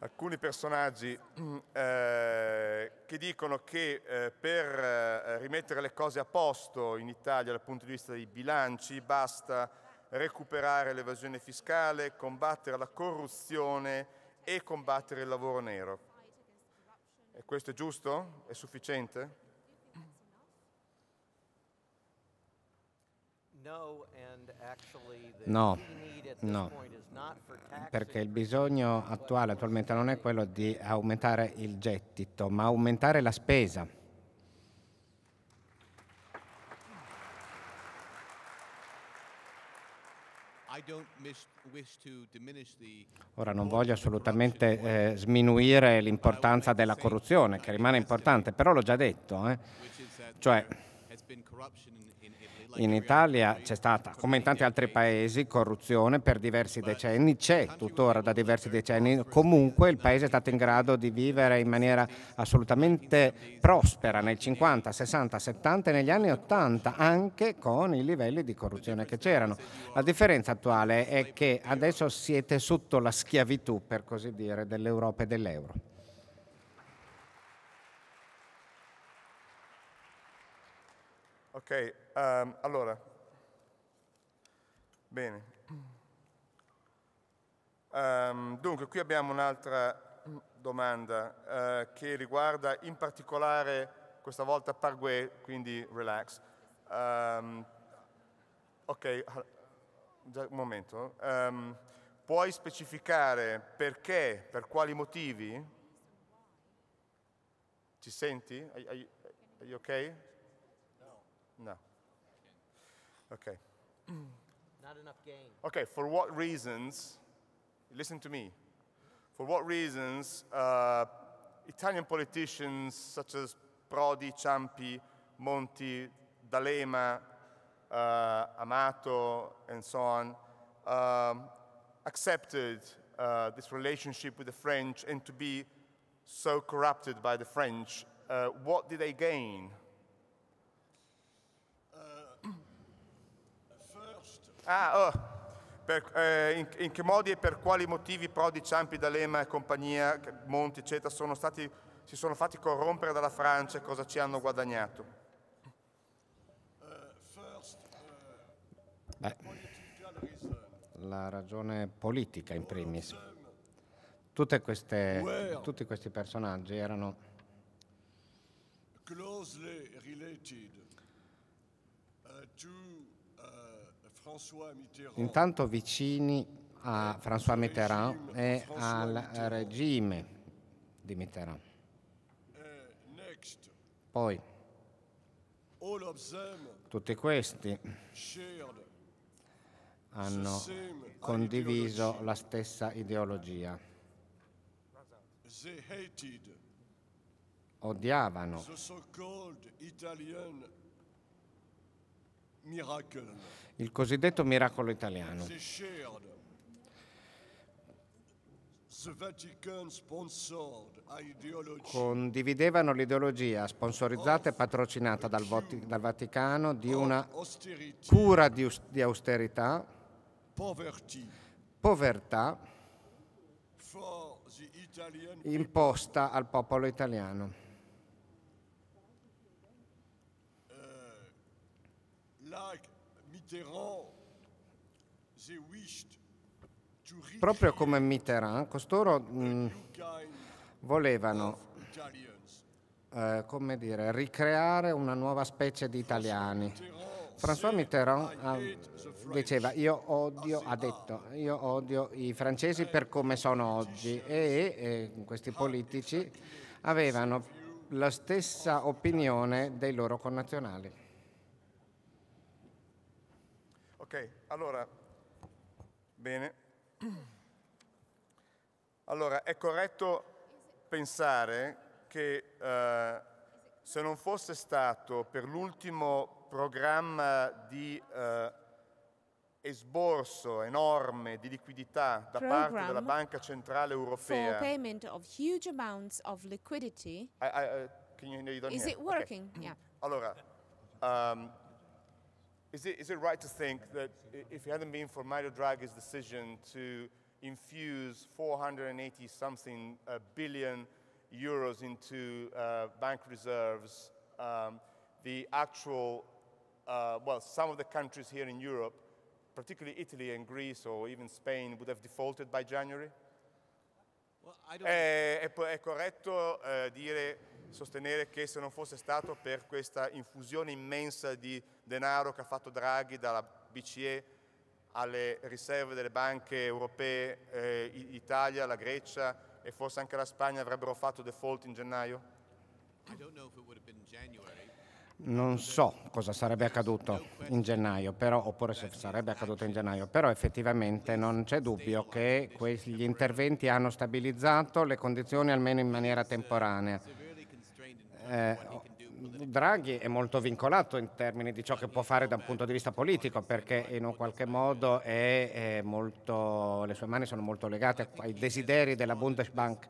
alcuni personaggi eh, che dicono che eh, per eh, rimettere le cose a posto in Italia dal punto di vista dei bilanci basta recuperare l'evasione fiscale, combattere la corruzione e combattere il lavoro nero e questo è giusto? È sufficiente? No, no, perché il bisogno attuale attualmente non è quello di aumentare il gettito, ma aumentare la spesa. Ora non voglio assolutamente eh, sminuire l'importanza della corruzione, che rimane importante, però l'ho già detto, eh. cioè in Italia c'è stata, come in tanti altri paesi, corruzione per diversi decenni, c'è tuttora da diversi decenni, comunque il paese è stato in grado di vivere in maniera assolutamente prospera nel 50, 60, 70 e negli anni 80, anche con i livelli di corruzione che c'erano. La differenza attuale è che adesso siete sotto la schiavitù, per così dire, dell'Europa e dell'euro. Okay, Um, allora, bene. Um, dunque, qui abbiamo un'altra domanda uh, che riguarda in particolare questa volta Pargue, quindi relax. Um, ok, un momento. puoi specificare perché, per quali motivi? Ci senti? Are, are, are you okay? No. No. Okay. Not enough gain. Okay, for what reasons? Listen to me. For what reasons uh, Italian politicians such as Prodi, Ciampi, Monti, D'Alema, uh, Amato, and so on um, accepted uh, this relationship with the French and to be so corrupted by the French? Uh, what did they gain? Ah, oh. per, eh, in, in, che modi e per quali motivi Prodi, Ciampi, D'Alema e compagnia, Monti, eccetera, sono stati, si sono fatti corrompere dalla Francia e cosa ci hanno guadagnato? Beh, eh, la ragione politica in primis. Queste, tutti questi personaggi erano closely related uh, to intanto vicini a François Mitterrand e al regime di Mitterrand. Poi tutti questi hanno condiviso la stessa ideologia. Odiavano il cosiddetto miracolo italiano. Condividevano l'ideologia sponsorizzata e patrocinata dal, dal Vaticano di una cura di, di austerità, povertà imposta al popolo italiano. Proprio come Mitterrand, costoro mh, mm, volevano, eh, come dire, ricreare una nuova specie di italiani. François Mitterrand ah, ha, diceva io odio, ha ah. detto, io odio i francesi per come sono oggi e, e questi politici avevano la stessa opinione dei loro connazionali. Ok, allora, bene. Allora, è corretto pensare che eh, se non fosse stato per l'ultimo programma di eh, esborso enorme di liquidità da Program parte della Banca Centrale Europea, for payment of huge amounts of liquidity, I, I, uh, can you, you Is it working? Okay. Yeah. Allora, um, Is it, is it right to think that if it hadn't been for Mario Draghi's decision to infuse 480 something uh, billion euros into uh, bank reserves, um, the actual, uh, well, some of the countries here in Europe, particularly Italy and Greece or even Spain, would have defaulted by January? Well, eh, è, è, corretto eh, dire, sostenere che se non fosse stato per questa infusione immensa di denaro che ha fatto Draghi dalla BCE alle riserve delle banche europee, eh, Italia, la Grecia e forse anche la Spagna avrebbero fatto default in gennaio? Non so cosa sarebbe accaduto in gennaio, però, oppure se sarebbe accaduto in gennaio, però effettivamente non c'è dubbio che quegli interventi hanno stabilizzato le condizioni almeno in maniera temporanea. Eh, Draghi è molto vincolato in termini di ciò che può fare da un punto di vista politico perché in un qualche modo è, è molto, le sue mani sono molto legate ai desideri della Bundesbank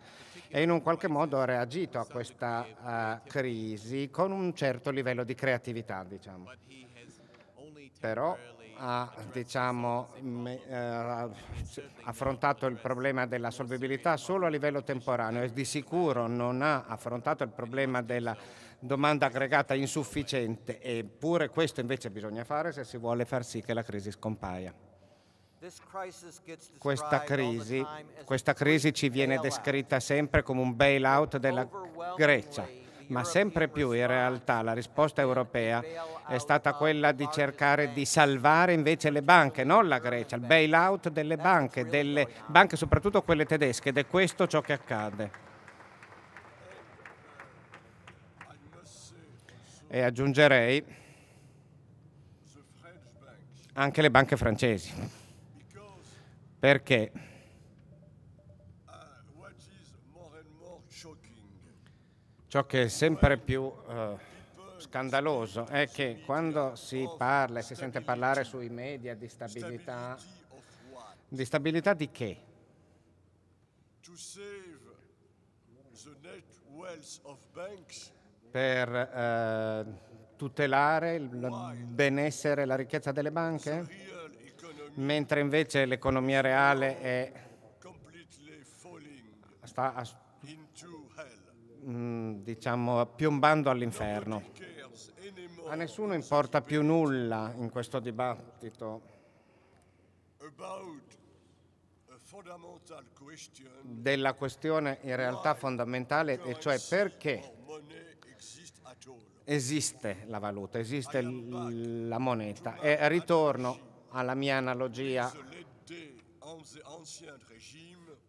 e in un qualche modo ha reagito a questa uh, crisi con un certo livello di creatività, diciamo. Però ha diciamo, eh, affrontato il problema della solvibilità solo a livello temporaneo e di sicuro non ha affrontato il problema della domanda aggregata insufficiente, eppure questo invece bisogna fare se si vuole far sì che la crisi scompaia. Questa crisi, questa crisi ci viene descritta sempre come un bailout della Grecia, ma sempre più in realtà la risposta europea è stata quella di cercare di salvare invece le banche, non la Grecia, il bailout delle banche, delle banche soprattutto quelle tedesche ed è questo ciò che accade. e aggiungerei anche le banche francesi. Perché ciò che è sempre più uh, scandaloso è che quando si parla e si sente parlare sui media di stabilità, di stabilità di che? To save the net wealth of banks per eh, tutelare il benessere e la ricchezza delle banche, mentre invece l'economia reale è, sta a, mm, diciamo, piombando all'inferno. A nessuno importa più nulla in questo dibattito della questione in realtà fondamentale, e cioè perché esiste la valuta, esiste la moneta. E ritorno alla mia analogia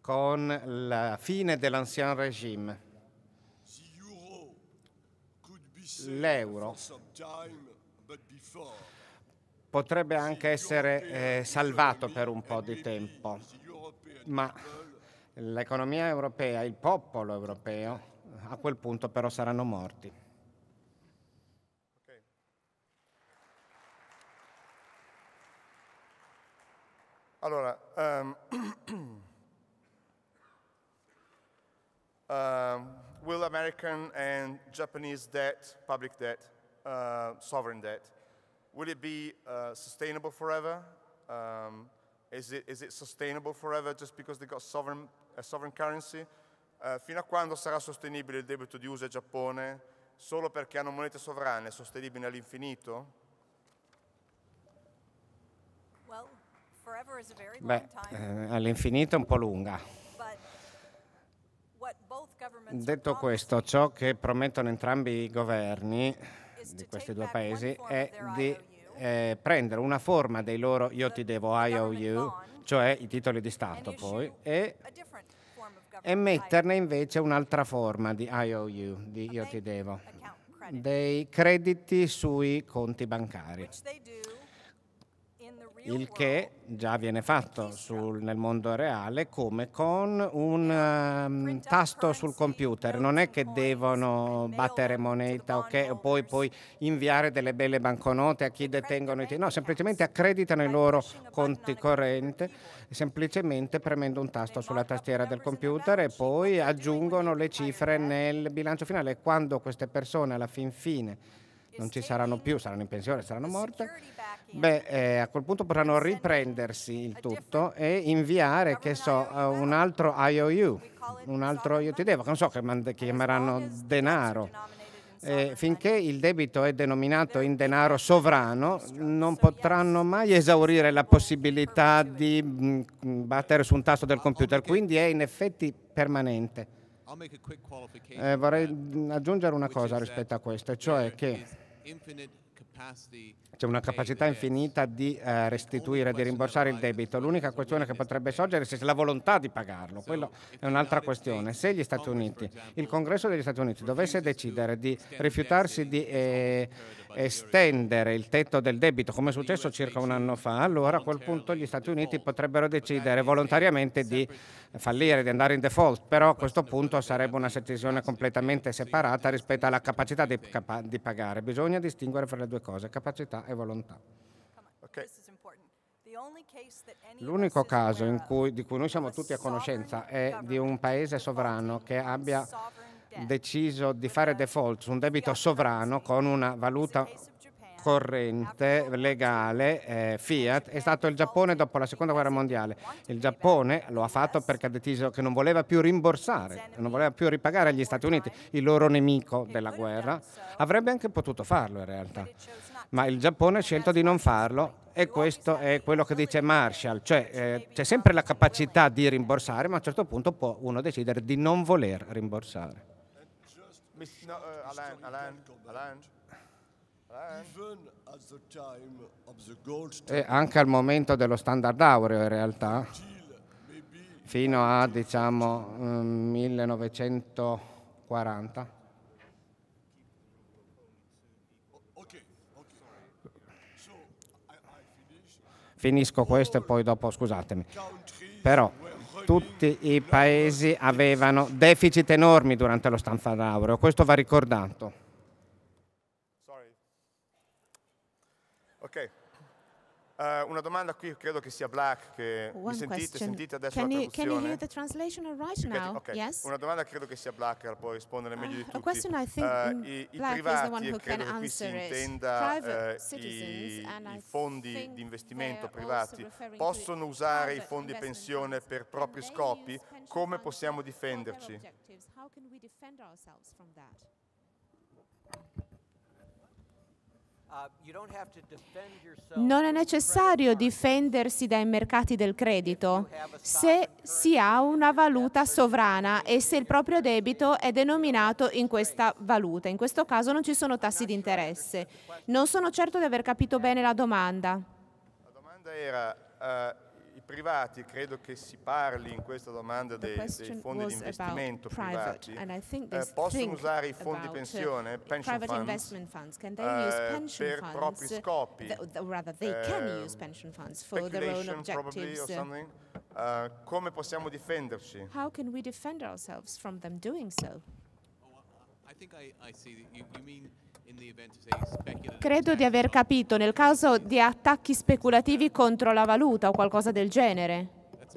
con la fine dell'Ancien Regime. L'euro potrebbe anche essere eh, salvato per un po' di tempo, ma l'economia europea, il popolo europeo, a quel punto però saranno morti. Allora, um, will American and Japanese debt, public debt, uh, sovereign debt, will it be uh, sustainable forever? Um, is, it, is, it sustainable forever just because they got sovereign, a sovereign currency? Uh, fino a quando sarà sostenibile il debito di USA e Giappone solo perché hanno monete sovrane sostenibili all'infinito? Beh, eh, all'infinito è un po' lunga. Detto questo, ciò che promettono entrambi i governi di questi due paesi è di eh, prendere una forma dei loro io ti devo IOU, cioè i titoli di Stato poi, e, e metterne invece un'altra forma di IOU, di io ti devo, dei crediti sui conti bancari il che già viene fatto sul, nel mondo reale come con un um, tasto sul computer, non è che devono battere moneta okay, o poi, poi, inviare delle belle banconote a chi detengono i titoli, no, semplicemente accreditano i loro conti correnti semplicemente premendo un tasto sulla tastiera del computer e poi aggiungono le cifre nel bilancio finale quando queste persone alla fin fine non ci saranno più, saranno in pensione, saranno morte, beh, eh, a quel punto potranno riprendersi il tutto e inviare, che so, un altro IOU, un altro devo, non so che chiameranno denaro. Eh, finché il debito è denominato in denaro sovrano, non potranno mai esaurire la possibilità di mm, mm, battere su un tasto del computer, quindi è in effetti permanente. Eh, vorrei aggiungere una cosa rispetto a questo, cioè che c'è una capacità infinita di eh, restituire, di rimborsare il debito. L'unica questione che potrebbe sorgere è se la volontà di pagarlo. Quella è un'altra questione. Se gli Stati Uniti, il Congresso degli Stati Uniti dovesse decidere di rifiutarsi di... Eh, estendere il tetto del debito, come è successo circa un anno fa, allora a quel punto gli Stati Uniti potrebbero decidere volontariamente di fallire, di andare in default, però a questo punto sarebbe una decisione completamente separata rispetto alla capacità di, capa- di pagare. Bisogna distinguere fra le due cose, capacità e volontà. Okay. L'unico caso cui, di cui noi siamo tutti a conoscenza è di un paese sovrano che abbia deciso di fare default su un debito sovrano con una valuta corrente legale eh, fiat è stato il Giappone dopo la seconda guerra mondiale. Il Giappone lo ha fatto perché ha deciso che non voleva più rimborsare, non voleva più ripagare agli Stati Uniti, il loro nemico della guerra. Avrebbe anche potuto farlo in realtà, ma il Giappone ha scelto di non farlo e questo è quello che dice Marshall, cioè eh, c'è sempre la capacità di rimborsare, ma a un certo punto può uno decidere di non voler rimborsare. Miss, no, uh, Alain, Alain, Alain. E anche al momento dello standard aureo in realtà, fino a diciamo 1940. Mm, Finisco questo e poi dopo scusatemi. Però tutti i paesi avevano deficit enormi durante lo stanfadauro, questo va ricordato. Uh, una domanda qui, credo che sia Black, che One mi sentite, question. sentite adesso can la traduzione? Can you hear the translation right Getting, now? Okay. Yes? Una domanda credo che sia Black, che può rispondere meglio di ah, tutti. A question I think uh, i, I privati, e credo che qui si intenda uh, i, i, fondi di investimento privati, possono usare i fondi pensione per propri scopi? Come possiamo difenderci? Uh, non è necessario difendersi dai mercati del credito se si ha una valuta sovrana e se il proprio debito è denominato in questa valuta. In questo caso non ci sono tassi di interesse. Non sono certo di aver capito bene la domanda. La domanda era uh, privati, credo che si parli in questa domanda dei, dei fondi di investimento privati, eh, possono usare i fondi uh, pensione, pension funds, uh, per propri scopi, eh, speculation probably or something, uh, come possiamo difenderci? How can we defend ourselves from them doing so? Oh, I, think I, I see. You, you mean Credo di aver capito, nel caso di attacchi speculativi contro la valuta o qualcosa del genere.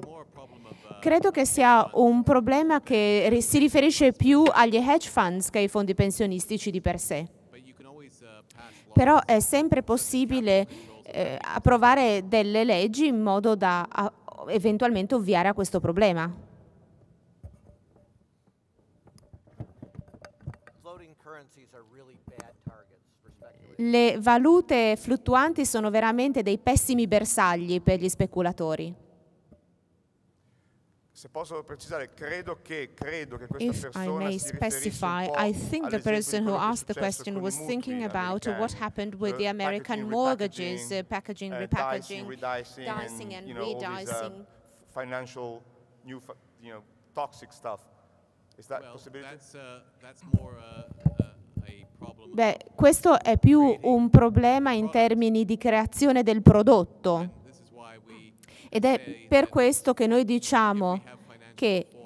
Uh, Credo che sia un problema che si riferisce più agli hedge funds che ai fondi pensionistici di per sé. Uh, Però è sempre possibile eh, approvare delle leggi in modo da eventualmente ovviare a questo problema. le valute fluttuanti sono veramente dei pessimi bersagli per gli speculatori. Se posso precisare, credo che, credo che questa If persona I may specify, I think the person who asked the question was thinking about what happened with eh, the American mortgages, uh, packaging, eh, repackaging, dicing, dicing and, and uh, redicing. financial, new, you know, toxic stuff. Is that well, possibility? That's, uh, that's more, uh, Beh, questo è più un problema in termini di creazione del prodotto. Ed è per questo che noi diciamo che uh,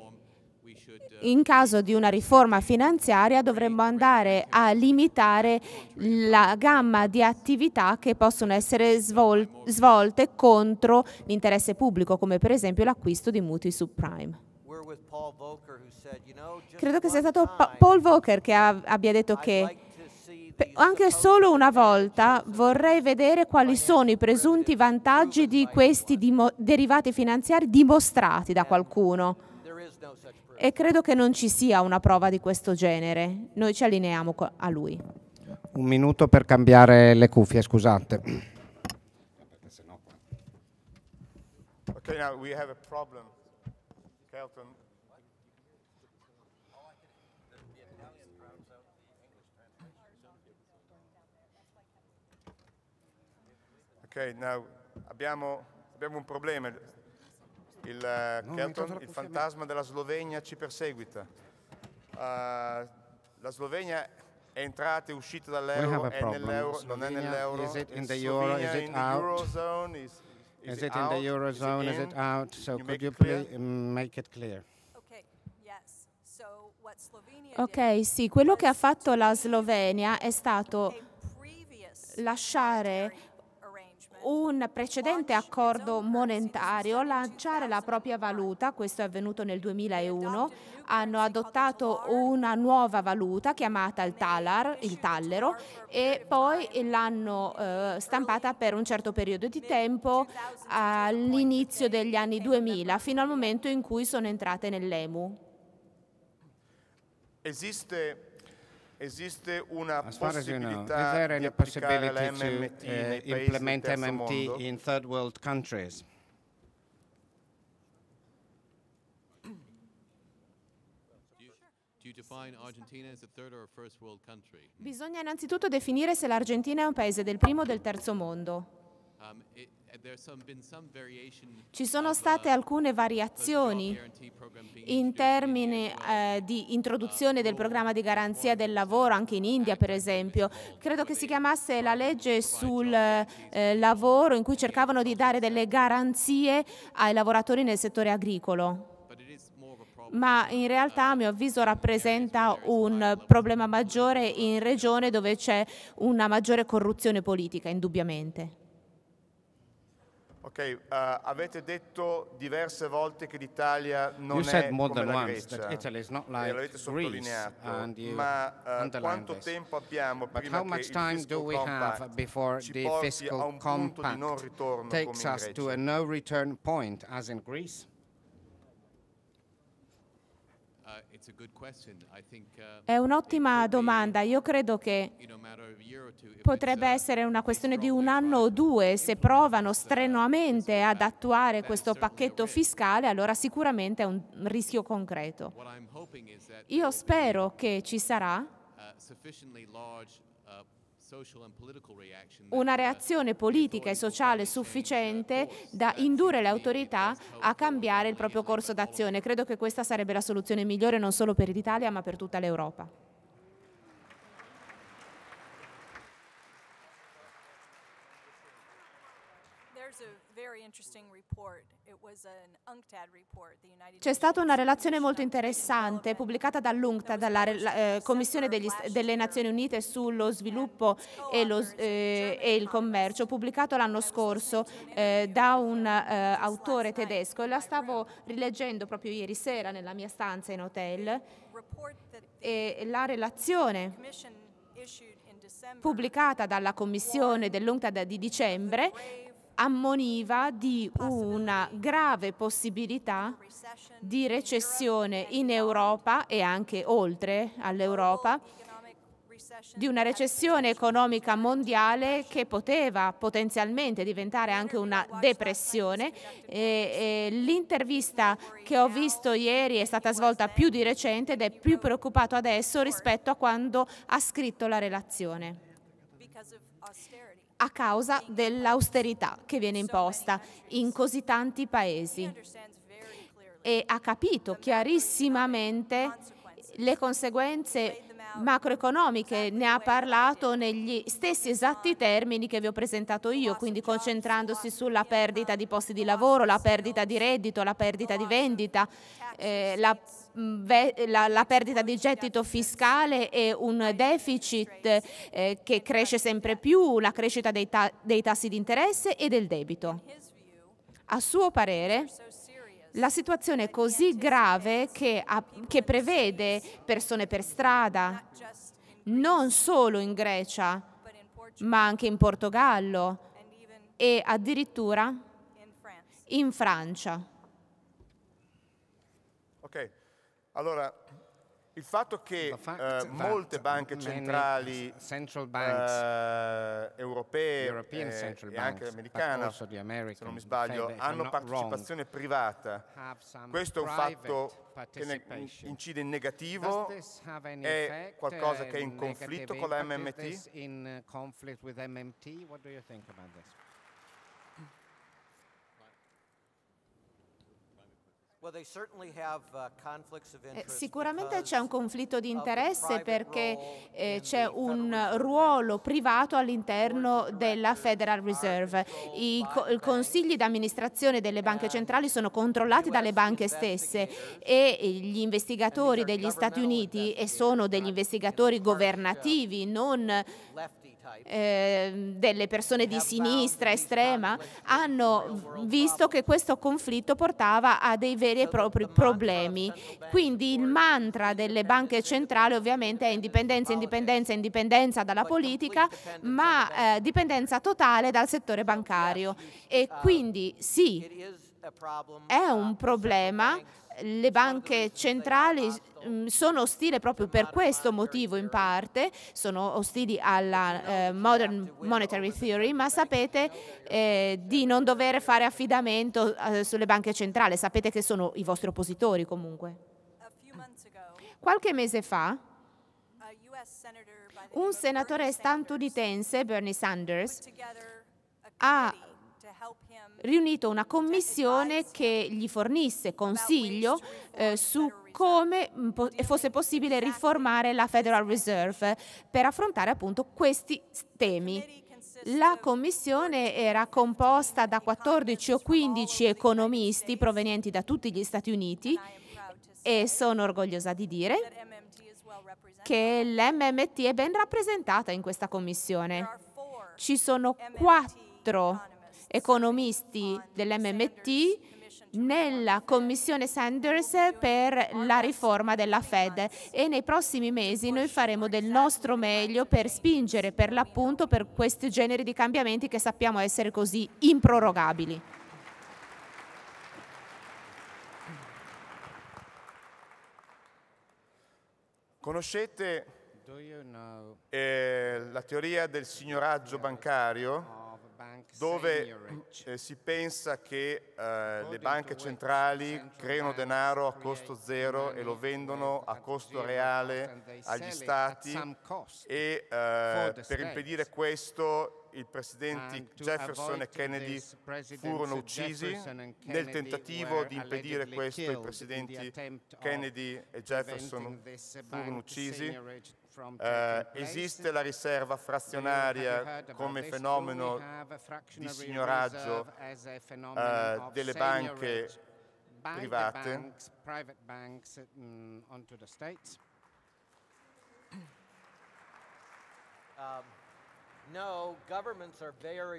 in caso di una riforma finanziaria dovremmo andare a limitare la gamma di attività che possono essere svolte contro l'interesse pubblico, come per esempio l'acquisto di mutui subprime. Credo che sia stato pa- Paul Volcker che a- abbia detto che anche solo una volta vorrei vedere quali sono i presunti vantaggi di questi dimo- derivati finanziari dimostrati da qualcuno. E credo che non ci sia una prova di questo genere. Noi ci allineiamo a lui. Un minuto per cambiare le cuffie, scusate. Okay, now we have a problem. Kelton, Ok, now abbiamo, abbiamo un problema. Il, uh, Kelton, il fantasma della Slovenia ci perseguita. Uh, la Slovenia è entrata e uscita dall'euro, è nell'euro, non è nell'euro. Is it in the euro? Slovenia is it out? Eurozone? Is, is, is it, it in the eurozone? Is, is it out? So you could you please um, make it clear? Ok, sì, quello che ha fatto la Slovenia è stato lasciare un precedente accordo monetario lanciare la propria valuta, questo è avvenuto nel 2001, hanno adottato una nuova valuta chiamata il talar, il tallero, e poi l'hanno eh, stampata per un certo periodo di tempo all'inizio degli anni 2000, fino al momento in cui sono entrate nell'EMU. Esiste esiste una as far as you know, is there any possibility MMT to uh, implement MMT mondo? in third world countries? Bisogna innanzitutto definire se l'Argentina è un paese del primo o del terzo mondo. Um, it, ci sono uh, state alcune variazioni in termini eh, di introduzione del programma di garanzia del lavoro anche in India per esempio. Credo che si chiamasse la legge sul eh, lavoro in cui cercavano di dare delle garanzie ai lavoratori nel settore agricolo ma in realtà a mio avviso rappresenta un problema maggiore in regione dove c'è una maggiore corruzione politica, indubbiamente. Ok, uh, avete detto diverse volte che l'Italia non you è come la Grecia. Like l'avete sottolineato. Ma uh, quanto this. tempo abbiamo But prima che il fiscal compact ci porti a un punto di non ritorno come in Grecia? To a no return point, as in Greece? Uh, uh, è un'ottima domanda. Io credo che Potrebbe uh, essere una questione di un anno o due, se uh, provano uh, strenuamente ad attuare questo pacchetto fiscale, allora sicuramente è un rischio concreto. Io spero che ci sarà una reazione politica e sociale sufficiente da indurre le autorità a cambiare il proprio corso d'azione. Credo che questa sarebbe la soluzione migliore non solo per l'Italia ma per tutta l'Europa. C'è stata una relazione molto interessante pubblicata dall'UNCTAD, dalla eh, Commissione degli, delle Nazioni Unite sullo sviluppo e, lo, eh, e il commercio, pubblicata l'anno scorso eh, da un eh, autore tedesco. La stavo rileggendo proprio ieri sera nella mia stanza in hotel e la relazione pubblicata dalla Commissione dell'UNCTAD di dicembre ammoniva di una grave possibilità di recessione in Europa e anche oltre all'Europa, di una recessione economica mondiale che poteva potenzialmente diventare anche una depressione. l'intervista che ho visto ieri è stata svolta più di recente ed è più preoccupato adesso rispetto a quando ha scritto la relazione a causa dell'austerità che viene imposta in così tanti paesi e ha capito chiarissimamente le conseguenze macroeconomiche, ne ha parlato negli stessi esatti termini che vi ho presentato io, quindi concentrandosi sulla perdita di posti di lavoro, la perdita di reddito, la perdita di vendita, eh, la la, la, perdita di gettito fiscale e un deficit eh, che cresce sempre più, la crescita dei, ta dei tassi di interesse e del debito. A suo parere, la situazione è così grave che, che, prevede persone per strada, non solo in Grecia, ma anche in Portogallo e addirittura in Francia. Allora, il fatto che uh, molte banche centrali banks, uh, europee eh, e, e anche americane, se non mi sbaglio, hanno partecipazione wrong, privata. Questo è un fatto che ne, incide in negativo, è qualcosa che è in conflitto con la MMT? Uh, eh, sicuramente c'è un conflitto di interesse perché eh, c'è un ruolo privato all'interno della Federal Reserve. I, co i consigli di amministrazione delle banche centrali sono controllati dalle banche stesse e gli investigatori degli Stati Uniti, e sono degli investigatori governativi, non Ehm, delle persone di sinistra estrema hanno visto che questo conflitto portava a dei veri e propri problemi. Quindi il mantra delle banche centrali ovviamente è indipendenza, indipendenza, indipendenza dalla politica, ma eh, dipendenza totale dal settore bancario. E ah, quindi sì, è un ah, problema le banche centrali mm, sono ostili proprio per questo motivo in parte, sono ostili alla eh, modern monetary theory, ma sapete eh, di non dover fare affidamento eh, sulle banche centrali, sapete che sono i vostri oppositori comunque. Qualche mese fa un senatore statunitense, Bernie Sanders, ha riunito una cioè, commissione che gli fornisse consiglio eh, su come mm, fosse possibile riformare la Federal Reserve per affrontare appunto questi temi. La commissione era composta da 14 o 15 economisti provenienti da tutti gli Stati Uniti e sono orgogliosa di dire che l'MMT è ben rappresentata in questa commissione. Ci sono quattro economisti dell'MMT nella commissione Sanders per la riforma della Fed e nei prossimi mesi noi faremo del nostro meglio per spingere per l'appunto per questi generi di cambiamenti che sappiamo essere così improrogabili. Conoscete eh, la teoria del signoraggio bancario? dove eh, si pensa che eh, le banche centrali creino denaro a costo zero e lo vendono a costo reale agli stati e eh, per impedire questo il presidente Jefferson e Kennedy furono uccisi nel tentativo di impedire questo i presidenti Kennedy e Jefferson furono uccisi eh, esiste la riserva frazionaria come fenomeno di signoraggio eh, delle banche private. Mm, um,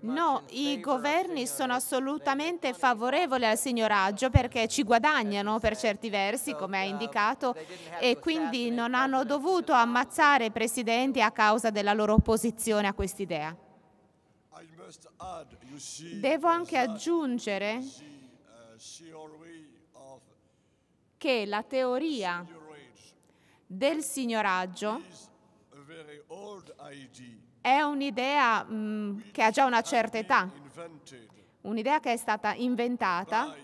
No, i governi sono assolutamente favorevoli al signoraggio perché ci guadagnano per certi versi, come hai um, indicato, e quindi non hanno dovuto ammazzare i presidenti a causa della loro opposizione a quest'idea. Devo anche aggiungere uh, che la teoria del signoraggio è un'idea mh, mm, che ha già una certa età, un'idea che è stata inventata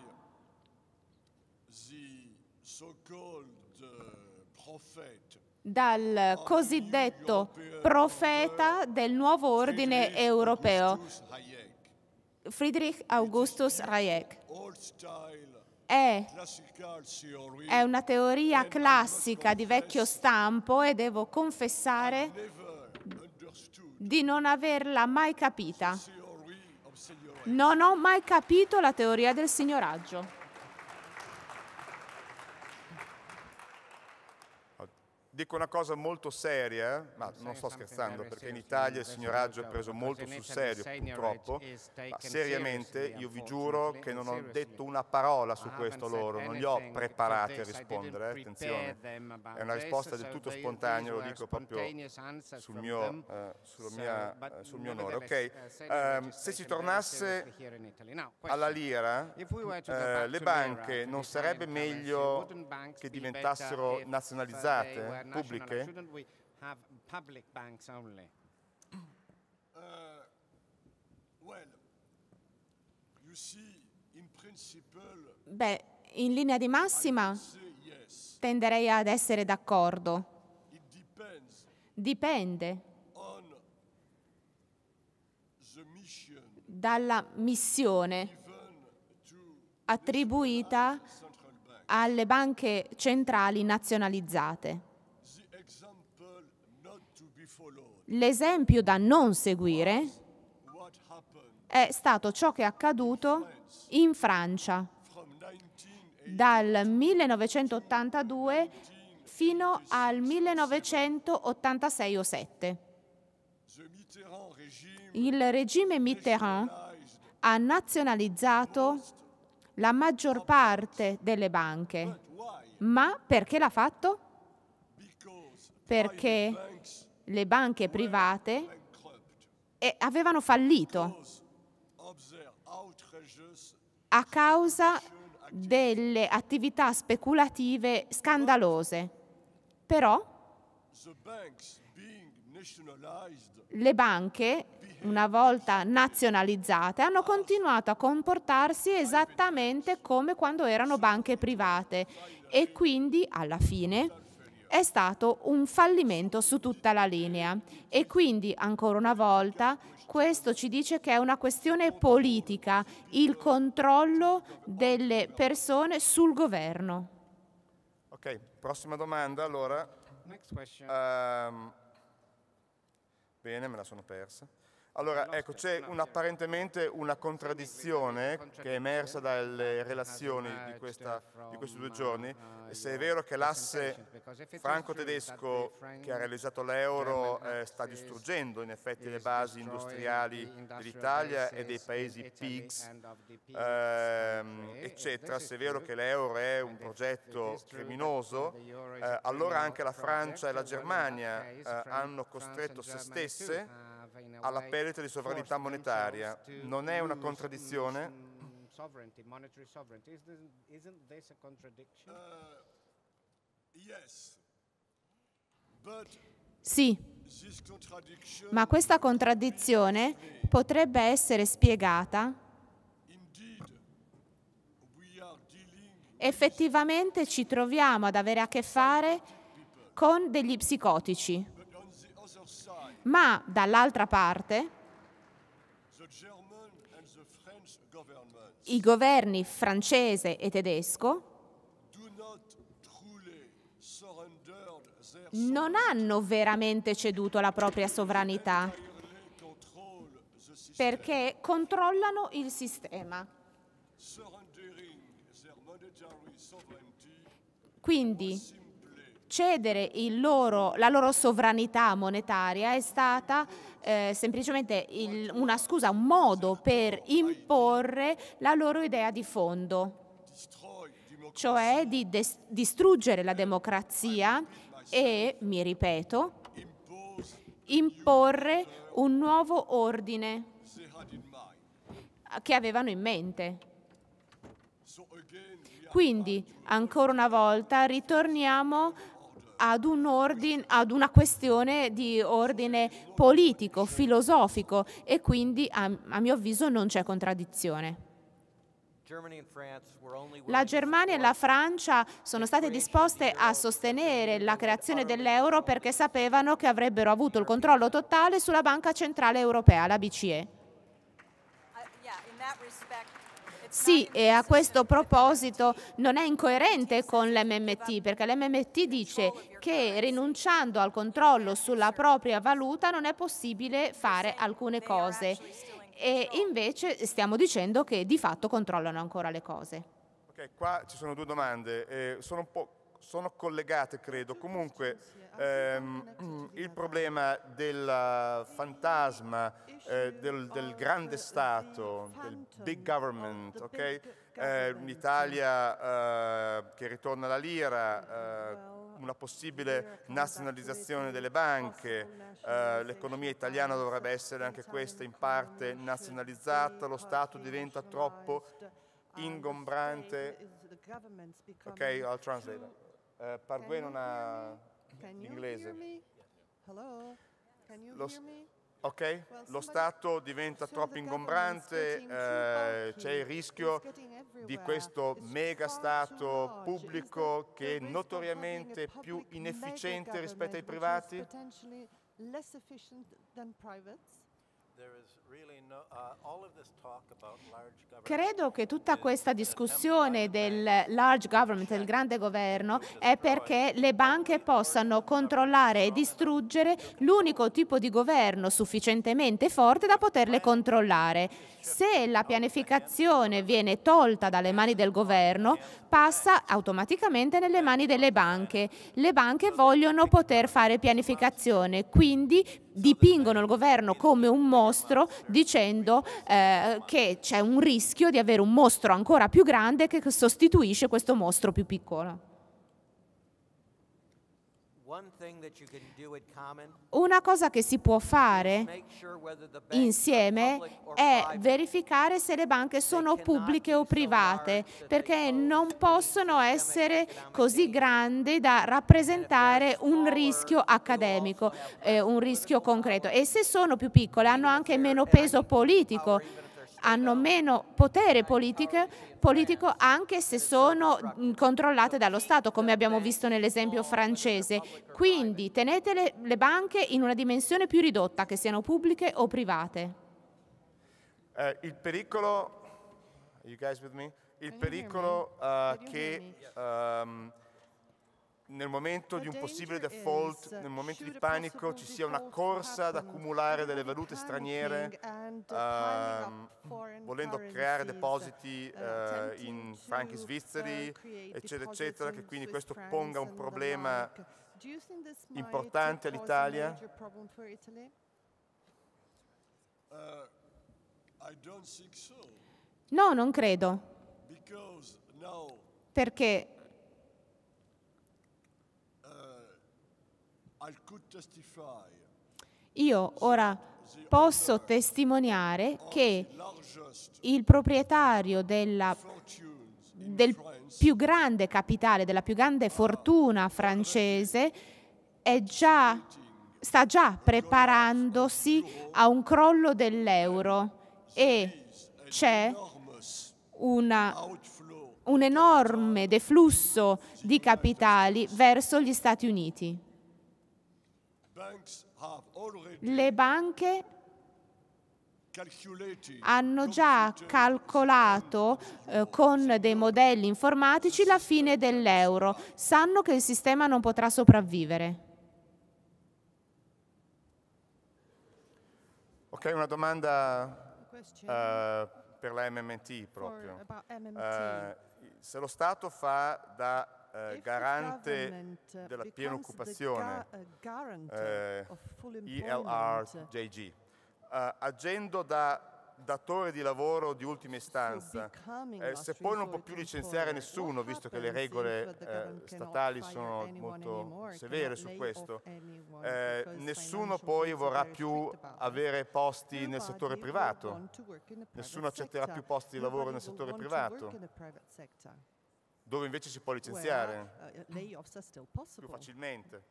dal cosiddetto profeta del nuovo ordine europeo, Friedrich Augustus Hayek. È, è una teoria classica di vecchio stampo e devo confessare di non averla mai capita. Non ho mai capito la teoria del signoraggio. dico una cosa molto seria, eh, ma non sto scherzando perché in Italia il signoraggio è preso molto sul serio purtroppo, ma seriamente io vi giuro che non ho detto una parola su questo loro, non li ho preparati a rispondere, eh, attenzione, è una risposta del tutto spontanea, lo dico proprio sul mio, eh, mia, eh, sul mio onore. Okay. Um, se si tornasse alla lira, eh, le banche non sarebbe meglio che diventassero nazionalizzate? pubbliche? Uh, well, see, in Beh, in linea di massima tenderei ad essere d'accordo. Dipende dalla missione attribuita alle banche centrali nazionalizzate. L'esempio da non seguire è stato ciò che è accaduto in Francia dal 1982 fino al 1986 o 7. Il regime Mitterrand ha nazionalizzato la maggior parte delle banche. Ma perché l'ha fatto? Perché le banche private avevano fallito a causa delle attività speculative scandalose. Però le banche, una volta nazionalizzate, hanno continuato a comportarsi esattamente come quando erano banche private e quindi alla fine è stato un fallimento su tutta la linea e quindi ancora una volta questo ci dice che è una questione politica il controllo delle persone sul governo. Ok, prossima domanda allora. Next Um, bene, me la sono persa. Allora, ecco, c'è un, apparentemente una contraddizione che è emersa dalle relazioni di, questa, di questi due giorni. Eh, e se è vero che l'asse franco-tedesco che ha realizzato l'euro eh, sta distruggendo in effetti le basi industriali dell'Italia e dei paesi PIGS, ehm, eccetera, se è vero che l'euro è un progetto criminoso, eh, allora anche la Francia e la Germania eh, hanno costretto se stesse eh alla perdita di sovranità monetaria. Non è una contraddizione? Uh, sì, ma questa contraddizione potrebbe essere spiegata. Effettivamente ci troviamo ad avere a che fare con degli psicotici ma dall'altra parte i governi francese e tedesco non hanno veramente ceduto la propria sovranità perché controllano il sistema. Quindi cedere loro, la loro sovranità monetaria è stata eh, semplicemente il, una scusa, un modo per imporre la loro idea di fondo, cioè di des- distruggere la democrazia e, mi ripeto, imporre un nuovo ordine che avevano in mente. Quindi, ancora una volta, ritorniamo ad, un ordine, ad una questione di ordine politico, filosofico e quindi a, a mio avviso non c'è contraddizione. La Germania e la Francia sono state disposte a sostenere la creazione dell'euro perché sapevano che avrebbero avuto il controllo totale sulla banca centrale europea, la BCE. Sì, e a questo proposito non è incoerente con l'MMT, perché l'MMT dice che rinunciando al controllo sulla propria valuta non è possibile fare alcune cose. E invece stiamo dicendo che di fatto controllano ancora le cose. Ok, qua ci sono due domande. Eh, sono un po' sono collegate, credo. Comunque ehm, mm, il problema del eh, fantasma, eh, del, del, grande Stato, del big government, ok? eh, un'Italia eh, che ritorna alla lira, eh, una possibile nazionalizzazione delle banche, eh, l'economia italiana dovrebbe essere anche questa in parte nazionalizzata, lo Stato diventa troppo ingombrante. Ok, I'll translate that. Uh, eh, Pargue non ha l'inglese. ok, lo Stato diventa troppo ingombrante, eh, c'è il rischio di questo mega Stato pubblico che è notoriamente più inefficiente rispetto ai privati? Uh, Credo che tutta questa discussione del large government, del grande governo, è perché le banche possano controllare e distruggere l'unico tipo di governo sufficientemente forte da poterle controllare. Se la pianificazione viene tolta dalle mani del governo, passa automaticamente nelle mani delle banche. Le banche vogliono poter fare pianificazione, quindi dipingono il governo come un mostro dicendo eh, che c'è un rischio di avere un mostro ancora più grande che sostituisce questo mostro più piccolo. Una cosa che si può fare insieme è verificare se le banche sono pubbliche o private, perché non possono essere così grandi da rappresentare un rischio accademico, eh, un rischio concreto. E se sono più piccole hanno anche meno peso politico hanno meno potere politico anche se sono controllate dallo Stato, come abbiamo visto nell'esempio francese. Quindi tenete le, le banche in una dimensione più ridotta, che siano pubbliche o private. Eh, il pericolo, il pericolo uh, che um, nel momento di un possibile default, nel momento di panico, ci sia una corsa ad accumulare delle valute straniere, um, volendo creare uh, depositi uh, in franchi uh, svizzeri, eccetera, eccetera, che quindi questo ponga un problema importante all'Italia? Uh, no, non credo. Perché Io ora posso testimoniare che il proprietario della, del più grande capitale, della più grande fortuna francese, già, sta già preparandosi a un crollo dell'euro e c'è una, un enorme deflusso di capitali verso gli Stati Uniti. Le banche hanno già calcolato eh, con dei modelli informatici la fine dell'euro, sanno che il sistema non potrà sopravvivere. Ok, una domanda uh, per la MMT proprio. Uh, se lo Stato fa da eh, garante uh, della piena occupazione, uh, eh, ELRJG, eh, agendo da datore di lavoro di ultima istanza, eh, se poi non può più licenziare nessuno, visto che le regole uh, eh, statali sono molto severe su questo, eh, nessuno poi vorrà più avere posti nel settore privato, nessuno accetterà più posti di lavoro nel settore privato dove invece si può licenziare uh, uh, più facilmente.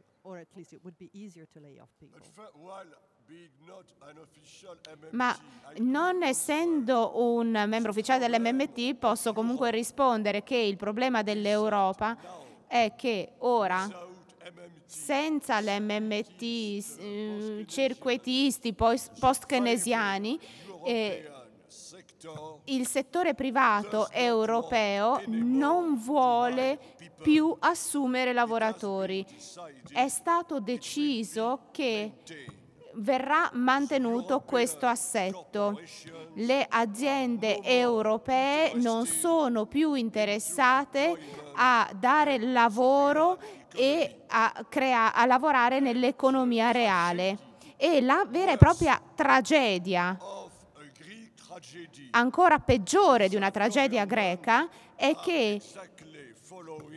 Ma non essendo un membro ufficiale dell'MMT posso comunque rispondere che il problema dell'Europa è che ora senza l'MMT mm, eh, circuitisti post-keynesiani eh, il settore privato europeo non vuole più assumere lavoratori. È stato deciso che verrà mantenuto questo assetto. Le aziende europee non sono più interessate a dare lavoro e a, crea- a lavorare nell'economia reale. È la vera e propria tragedia oh, ancora peggiore di una tragedia greca è ah, che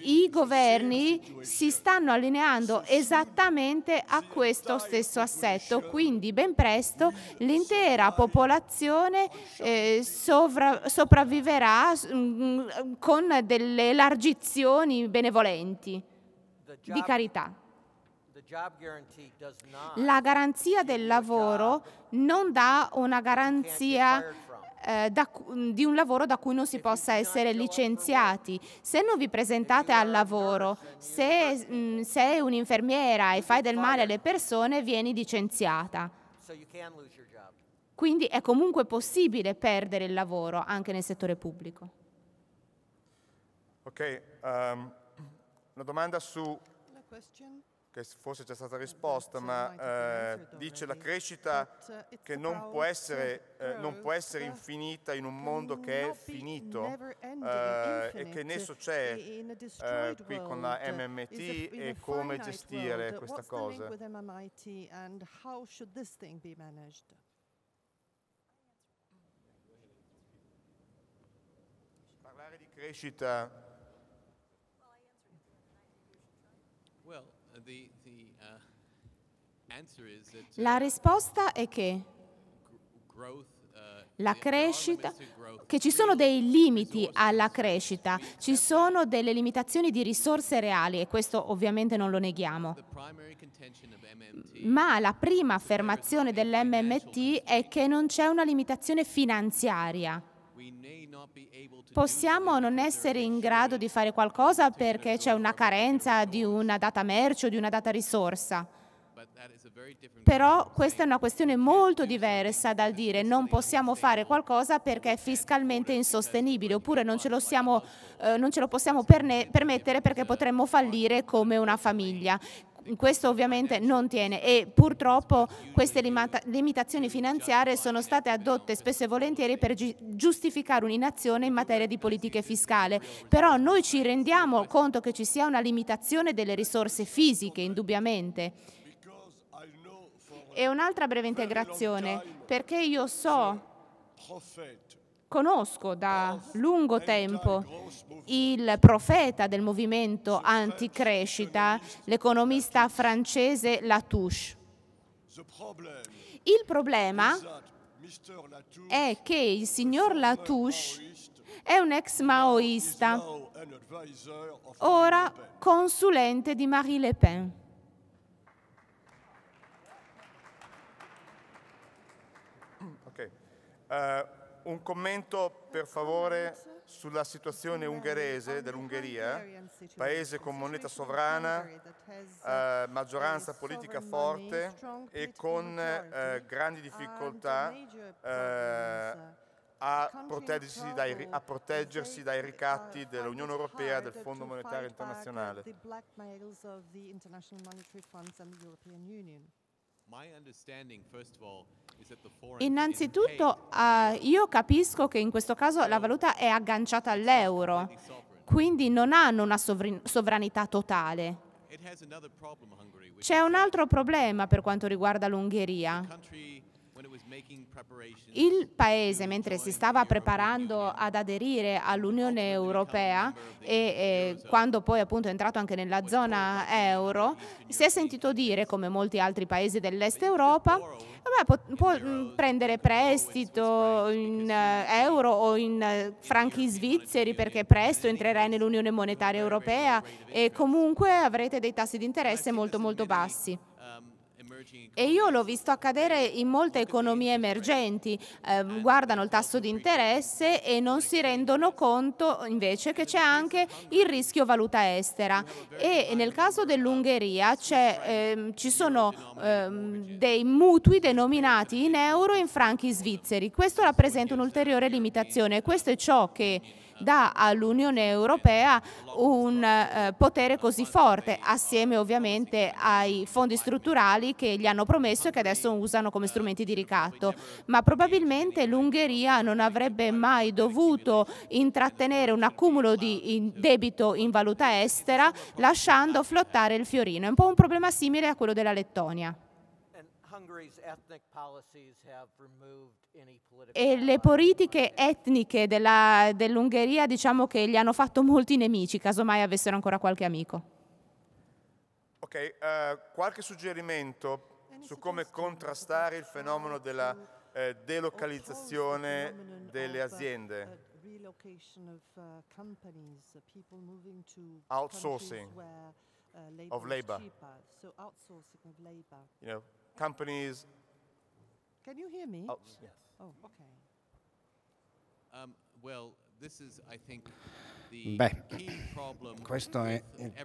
i governi si stanno allineando esattamente a questo stesso assetto, quindi ben presto l'intera popolazione eh, sovra- sopravviverà mh, mm, mm, con delle elargizioni benevolenti di carità. La garanzia del lavoro non dà una garanzia eh, da, mm, di un lavoro da cui non si possa essere licenziati. Se non vi presentate al lavoro, se mh, mm, sei un'infermiera e fai del male alle persone, vieni licenziata. Quindi è comunque possibile perdere il lavoro anche nel settore pubblico. Ok, um, una domanda su che forse c'è stata risposta, ma eh, dice la crescita uh, che eh, non può, essere, eh, non può, essere, infinita in un mondo che è finito eh, e che nesso c'è eh, qui con la uh, MMT e come gestire uh, questa cosa. Parlare di crescita Uh, uh, la risposta è che uh, la crescita, che ci sono dei limiti alla crescita, ci sono delle limitazioni di risorse reali e questo ovviamente non lo neghiamo. Ma la prima affermazione dell'MMT è che non c'è una limitazione finanziaria. Possiamo non essere in grado di fare qualcosa perché c'è una carenza di una data merce o di una data risorsa. Però questa è una questione molto diversa dal dire non possiamo fare qualcosa perché è fiscalmente insostenibile oppure non ce lo, siamo, eh, non ce lo possiamo perne- permettere perché potremmo fallire come una famiglia questo ovviamente non tiene e purtroppo queste limitazioni finanziarie sono state adotte spesso e volentieri per giustificare un'inazione in materia di politica fiscale, però noi ci rendiamo conto che ci sia una limitazione delle risorse fisiche indubbiamente. E un'altra breve integrazione, perché io so Conosco da lungo tempo il profeta del movimento anticrescita, l'economista francese Latouche. Il problema è che il signor Latouche è un ex maoista, ora consulente di Marie Le Pen. Okay. Uh, un commento per favore sulla situazione ungherese dell'Ungheria, paese con moneta sovrana, eh, maggioranza politica forte e con eh, grandi difficoltà eh, a proteggersi, dai, a proteggersi, dai, ricatti dell'Unione Europea, del Fondo Monetario Internazionale. My understanding, first of all, Innanzitutto eh, io capisco che in questo caso la valuta è agganciata all'euro, quindi non hanno una sovrin- sovranità totale. C'è un altro problema per quanto riguarda l'Ungheria. Il Paese, mentre si stava preparando ad aderire all'Unione Europea e, e eh, quando poi appunto è entrato anche nella zona euro, si è sentito dire, come molti altri paesi dell'Est Europa, beh, può, può, mm, prendere prestito in euro o in franchi svizzeri perché presto entrerai nell'Unione Monetaria Europea e comunque avrete dei tassi di interesse molto molto bassi. E io l'ho visto accadere in molte economie emergenti, eh, eh, guardano il tasso di interesse e non si rendono conto invece che c'è anche il rischio valuta estera. E nel caso dell'Ungheria eh, ci sono eh, dei mutui denominati in euro e in franchi svizzeri. Questo rappresenta un'ulteriore limitazione. Questo è ciò che dà all'Unione Europea un eh, potere così forte, assieme ovviamente ai fondi strutturali che gli hanno promesso e che adesso usano come strumenti di ricatto. Ma probabilmente l'Ungheria non avrebbe mai dovuto intrattenere un accumulo di debito in valuta estera lasciando flottare il fiorino. È un po' un problema simile a quello della Lettonia. Hungary's ethnic policies have removed e le politiche etniche dell'Ungheria diciamo che gli hanno fatto molti nemici, casomai avessero ancora qualche amico. Ok, uh, qualche suggerimento su come contrastare il fenomeno della eh, delocalizzazione delle aziende. Outsourcing of labor. You know, companies Can you hear me? Oh, yes. Oh, okay. Um, well, Beh, questo è il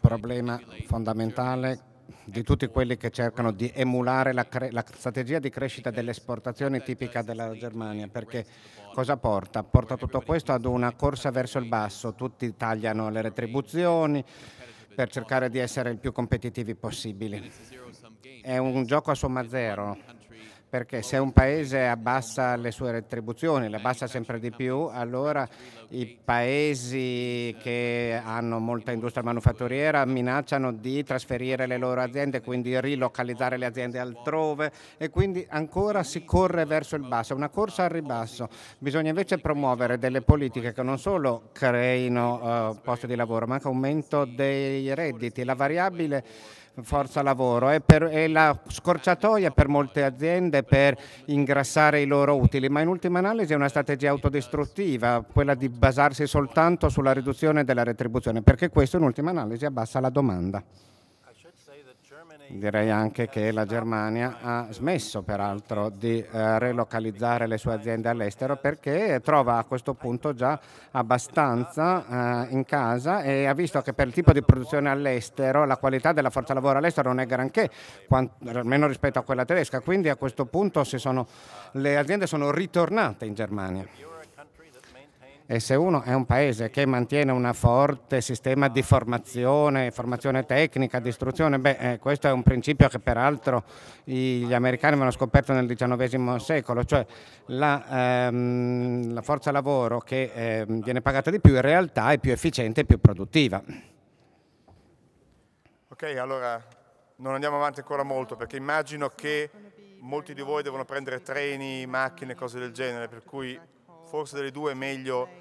problema fondamentale di tutti quelli che cercano di emulare la, la, strategia di crescita delle esportazioni tipica della Germania, perché cosa porta? Porta tutto questo ad una corsa verso il basso, tutti tagliano le retribuzioni per cercare di essere il più competitivi possibili. È un gioco a somma zero, perché se un paese abbassa le sue retribuzioni, le abbassa sempre di più, allora i paesi che hanno molta industria manufatturiera minacciano di trasferire le loro aziende, quindi rilocalizzare le aziende altrove e quindi ancora si corre verso il basso, è una corsa al ribasso. Bisogna invece promuovere delle politiche che non solo creino eh, posti di lavoro, ma anche aumento dei redditi. La variabile forza lavoro, è, per, è la scorciatoia per molte aziende per ingrassare i loro utili, ma in ultima analisi è una strategia autodistruttiva, quella di basarsi soltanto sulla riduzione della retribuzione, perché questo in ultima analisi abbassa la domanda direi anche che la Germania ha smesso peraltro di eh, relocalizzare le sue aziende all'estero perché trova a questo punto già abbastanza eh, in casa e ha visto che per il tipo di produzione all'estero la qualità della forza lavoro all'estero non è granché, quant- almeno rispetto a quella tedesca, quindi a questo punto sono, le aziende sono ritornate in Germania. E se uno è un paese che mantiene un forte sistema di formazione, formazione tecnica, di istruzione, beh, eh, questo è un principio che peraltro gli americani avevano scoperto nel XIX secolo, cioè la, ehm, la forza lavoro che eh, viene pagata di più in realtà è più efficiente e più produttiva. Ok, allora non andiamo avanti ancora molto perché immagino che molti di voi devono prendere treni, macchine, cose del genere, per cui forse delle due è meglio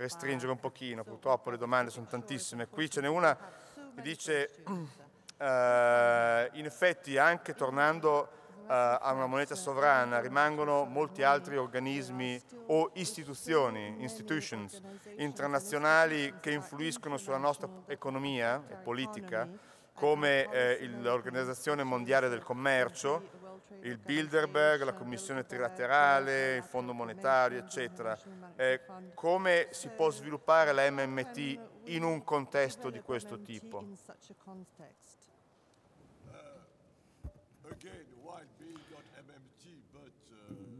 restringere un pochino, purtroppo le domande sono tantissime. Qui ce n'è una che dice, eh, in effetti anche tornando eh, a una moneta sovrana, rimangono molti altri organismi o istituzioni, institutions, internazionali che influiscono sulla nostra economia e politica, come eh, l'Organizzazione Mondiale del Commercio, il Bilderberg, la Commissione trilaterale, il Fondo monetario, eccetera. Eh, come si può sviluppare la MMT in un contesto di questo tipo?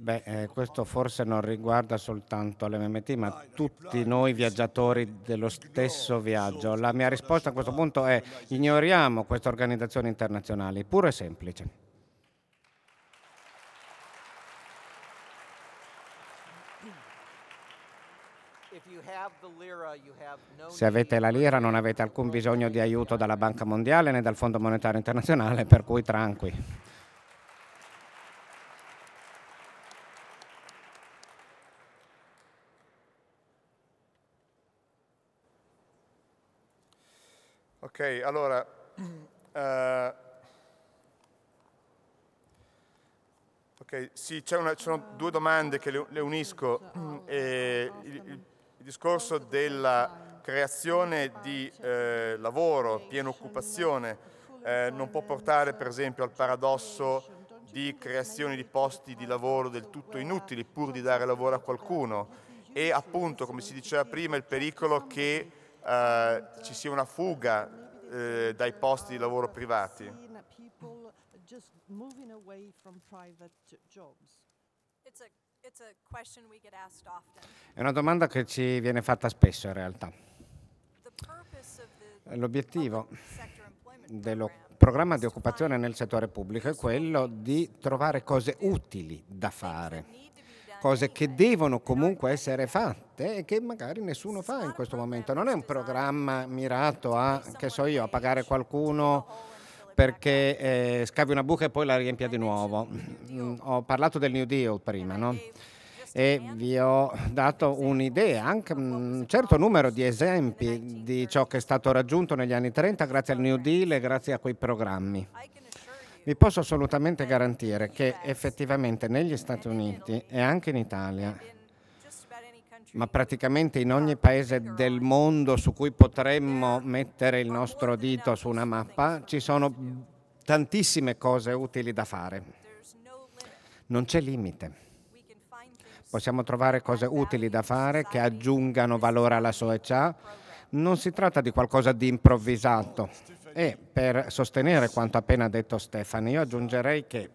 Beh, eh, questo forse non riguarda soltanto l'MMT, ma tutti noi viaggiatori dello stesso viaggio. La mia risposta a questo punto è ignoriamo queste organizzazioni internazionali, pure semplice. Se avete la lira non avete alcun bisogno di aiuto dalla Banca Mondiale né dal Fondo Monetario Internazionale, per cui tranqui. Ok, allora, uh, okay, sì, c'è una, ci sono due domande che le, le unisco. E il, il, il discorso della creazione di eh, lavoro, piena occupazione, eh, non può portare per esempio al paradosso di creazione di posti di lavoro del tutto inutili pur di dare lavoro a qualcuno e appunto come si diceva prima il pericolo che eh, ci sia una fuga eh, dai posti di lavoro privati. It's a è una domanda che ci viene fatta spesso in realtà. L'obiettivo del programma di occupazione nel settore pubblico è quello di trovare cose utili da fare, cose che devono comunque essere fatte e che magari nessuno fa in questo momento. Non è un programma mirato a, so io, a pagare qualcuno perché eh, scavi una buca e poi la riempia di nuovo. Mm, ho parlato del New Deal prima, no? e vi ho dato un'idea, anche mm, un certo numero di esempi di ciò che è stato raggiunto negli anni 30 grazie al New Deal e grazie a quei programmi. Vi posso assolutamente garantire che effettivamente negli Stati Uniti e anche in Italia ma praticamente in ah, ogni paese del mondo su cui potremmo mettere il nostro dito su una mappa ci sono tantissime cose utili da fare. Non c'è limite. Possiamo trovare cose utili da fare che aggiungano valore alla società. Non si tratta di qualcosa di improvvisato. E per sostenere quanto appena detto Stefani, io aggiungerei che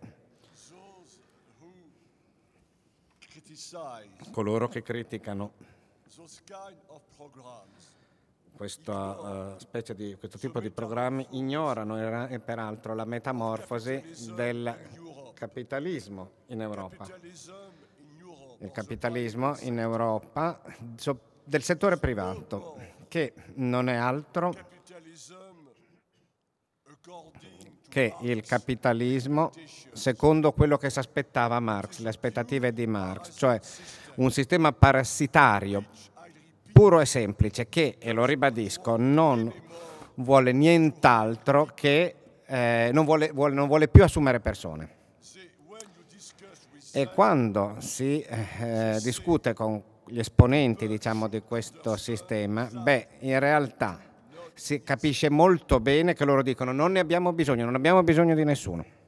coloro che criticano questo, uh, eh, di, questo tipo di programmi ignorano e peraltro la metamorfosi del capitalismo in Europa. Il capitalismo in Europa del settore privato, che non è altro che il capitalismo, secondo quello che si aspettava Marx, le aspettative di Marx, cioè un sistema parassitario puro e semplice che, e lo ribadisco, non vuole nient'altro che eh, non, vuole, vuole, non, vuole, più assumere persone. E quando si eh, discute con gli esponenti diciamo, di questo sistema, beh, in realtà si capisce molto bene che loro dicono non ne abbiamo bisogno, non abbiamo bisogno di nessuno.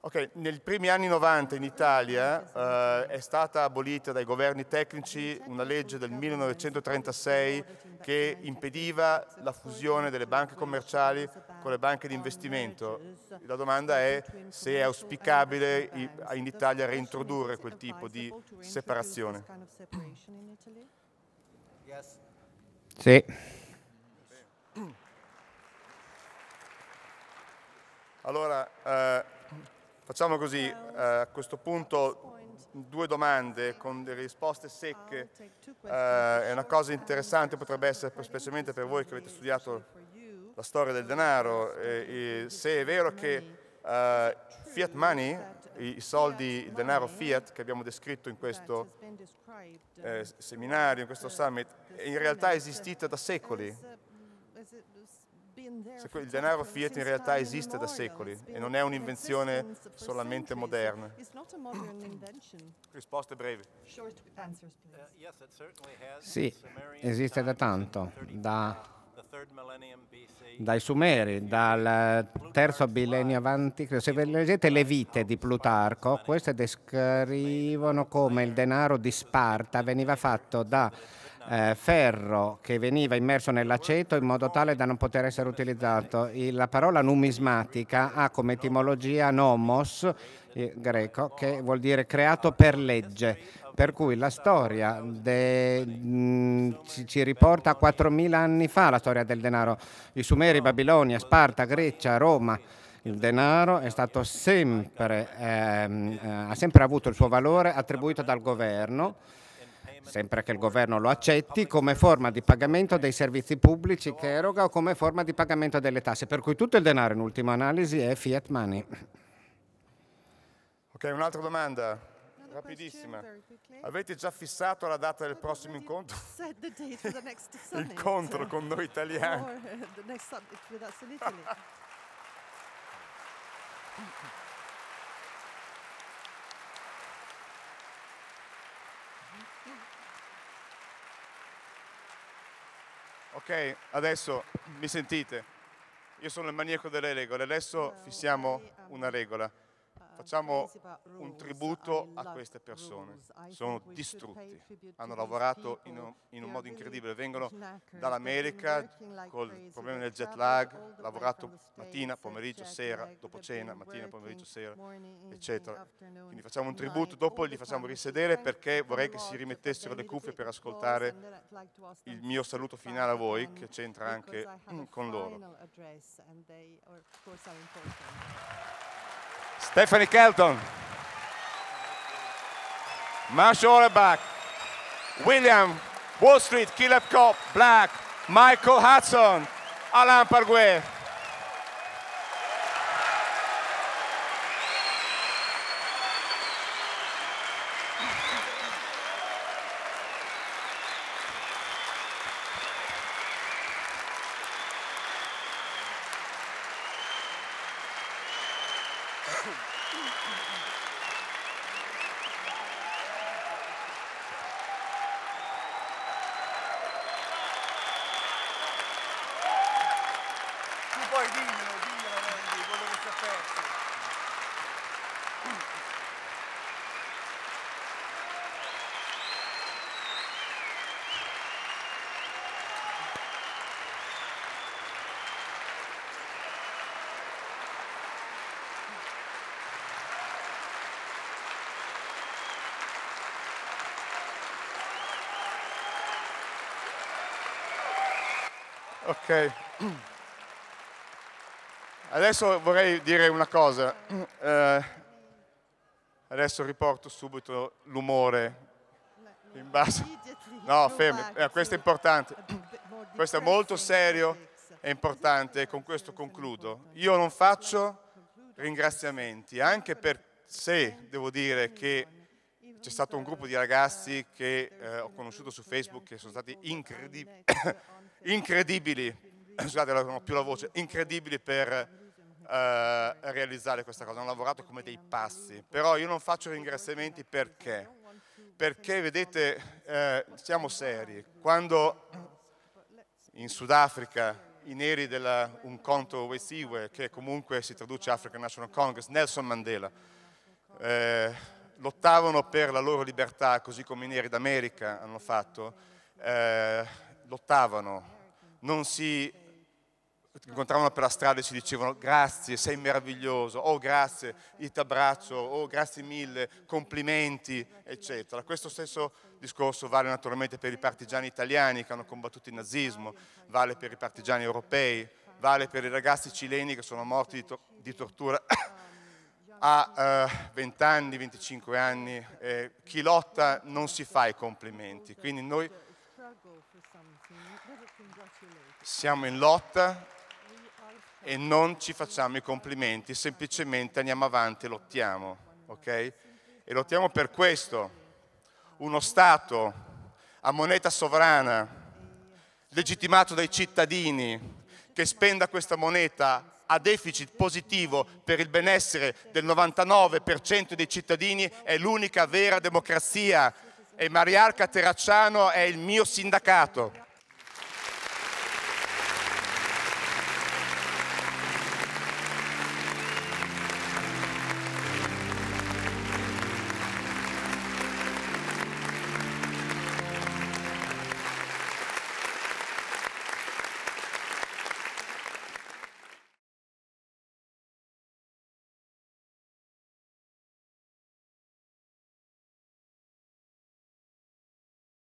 Ok, nei primi anni 90 in Italia eh, è stata abolita dai governi tecnici una legge del 1936 che impediva la fusione delle banche commerciali con le banche di investimento. La domanda è se è auspicabile in Italia reintrodurre quel tipo di separazione. Yes. Sì. Allora, eh, facciamo così, eh, a questo punto due domande con delle risposte secche. Eh, è una cosa interessante, potrebbe essere specialmente per voi che avete studiato la storia del denaro, eh, se è vero che Uh, fiat money, i soldi, il denaro fiat che abbiamo descritto in questo eh, seminario, in questo summit, in realtà è esistita da secoli. Il denaro fiat in realtà esiste da secoli e non è un'invenzione solamente moderna. Risposte brevi. Sì, esiste da tanto, da dai Sumeri, dal terzo millennio avanti Se leggete le vite di Plutarco, queste descrivono come il denaro di Sparta veniva fatto da eh, ferro che veniva immerso nell'aceto in modo tale da non poter essere utilizzato. la parola numismatica ha come etimologia nomos eh, greco che vuol dire creato per legge. Per cui la storia de, mh, mm, ci, ci, riporta a 4.000 anni fa la storia del denaro. I Sumeri, Babilonia, Sparta, Grecia, Roma. Il denaro sempre, ehm, eh, ha sempre avuto il suo valore attribuito dal governo sempre che il governo lo accetti, come forma di pagamento dei servizi pubblici che eroga o come forma di pagamento delle tasse. Per cui tutto il denaro, in ultima analisi, è fiat money. Ok, un'altra domanda rapidissima. Avete già fissato la data del prossimo incontro? L'incontro con noi italiani. Uh, ok, adesso mi sentite. Io sono il maniaco delle regole, adesso fissiamo um, una regola. Facciamo un tributo a queste persone. Sono distrutti, hanno lavorato in un, in un modo incredibile. Vengono dall'America col problema del jet lag, lavorato mattina, pomeriggio, sera, dopo cena, mattina, pomeriggio, sera, eccetera. Quindi facciamo un tributo, dopo li facciamo risedere perché vorrei che si rimettessero le cuffie per ascoltare il mio saluto finale a voi, che c'entra anche mm, con loro. Stephanie Kelton. Marsh Orebach. William. Wall Street. Caleb Cop, Black. Michael Hudson. Alain Parguet. Thank you. Ok. Adesso vorrei dire una cosa. Eh, adesso riporto subito l'umore in base. No, fermi, eh, questo è importante. Questo è molto serio e importante e con questo concludo. Io non faccio ringraziamenti, anche per se devo dire che c'è stato un gruppo di ragazzi che eh, ho conosciuto su Facebook che sono stati incredibili incredibili, scusate non ho più la voce, incredibili per eh, realizzare questa cosa, hanno lavorato come dei pazzi, però io non faccio ringraziamenti perché? Perché vedete, eh, siamo seri, quando in Sudafrica i neri del un conto Wesiwe, che comunque si traduce African National Congress, Nelson Mandela, eh, lottavano per la loro libertà, così come i neri d'America hanno fatto, eh, lottavano, non si incontravano per la strada e ci dicevano grazie, sei meraviglioso, oh grazie, ti abbraccio, oh grazie mille, complimenti, eccetera. Questo stesso discorso vale naturalmente per i partigiani italiani che hanno combattuto il nazismo, vale per i partigiani europei, vale per i ragazzi cileni che sono morti di, to di tortura a eh, 20 anni, 25 anni. Eh, chi lotta non si fa i complimenti, quindi noi siamo in lotta e non ci facciamo i complimenti, semplicemente andiamo avanti e lottiamo, ok? E lottiamo per questo. Uno Stato a moneta sovrana, legittimato dai cittadini, che spenda questa moneta a deficit positivo per il benessere del 99% dei cittadini è l'unica vera democrazia e Mariarca Terracciano è il mio sindacato.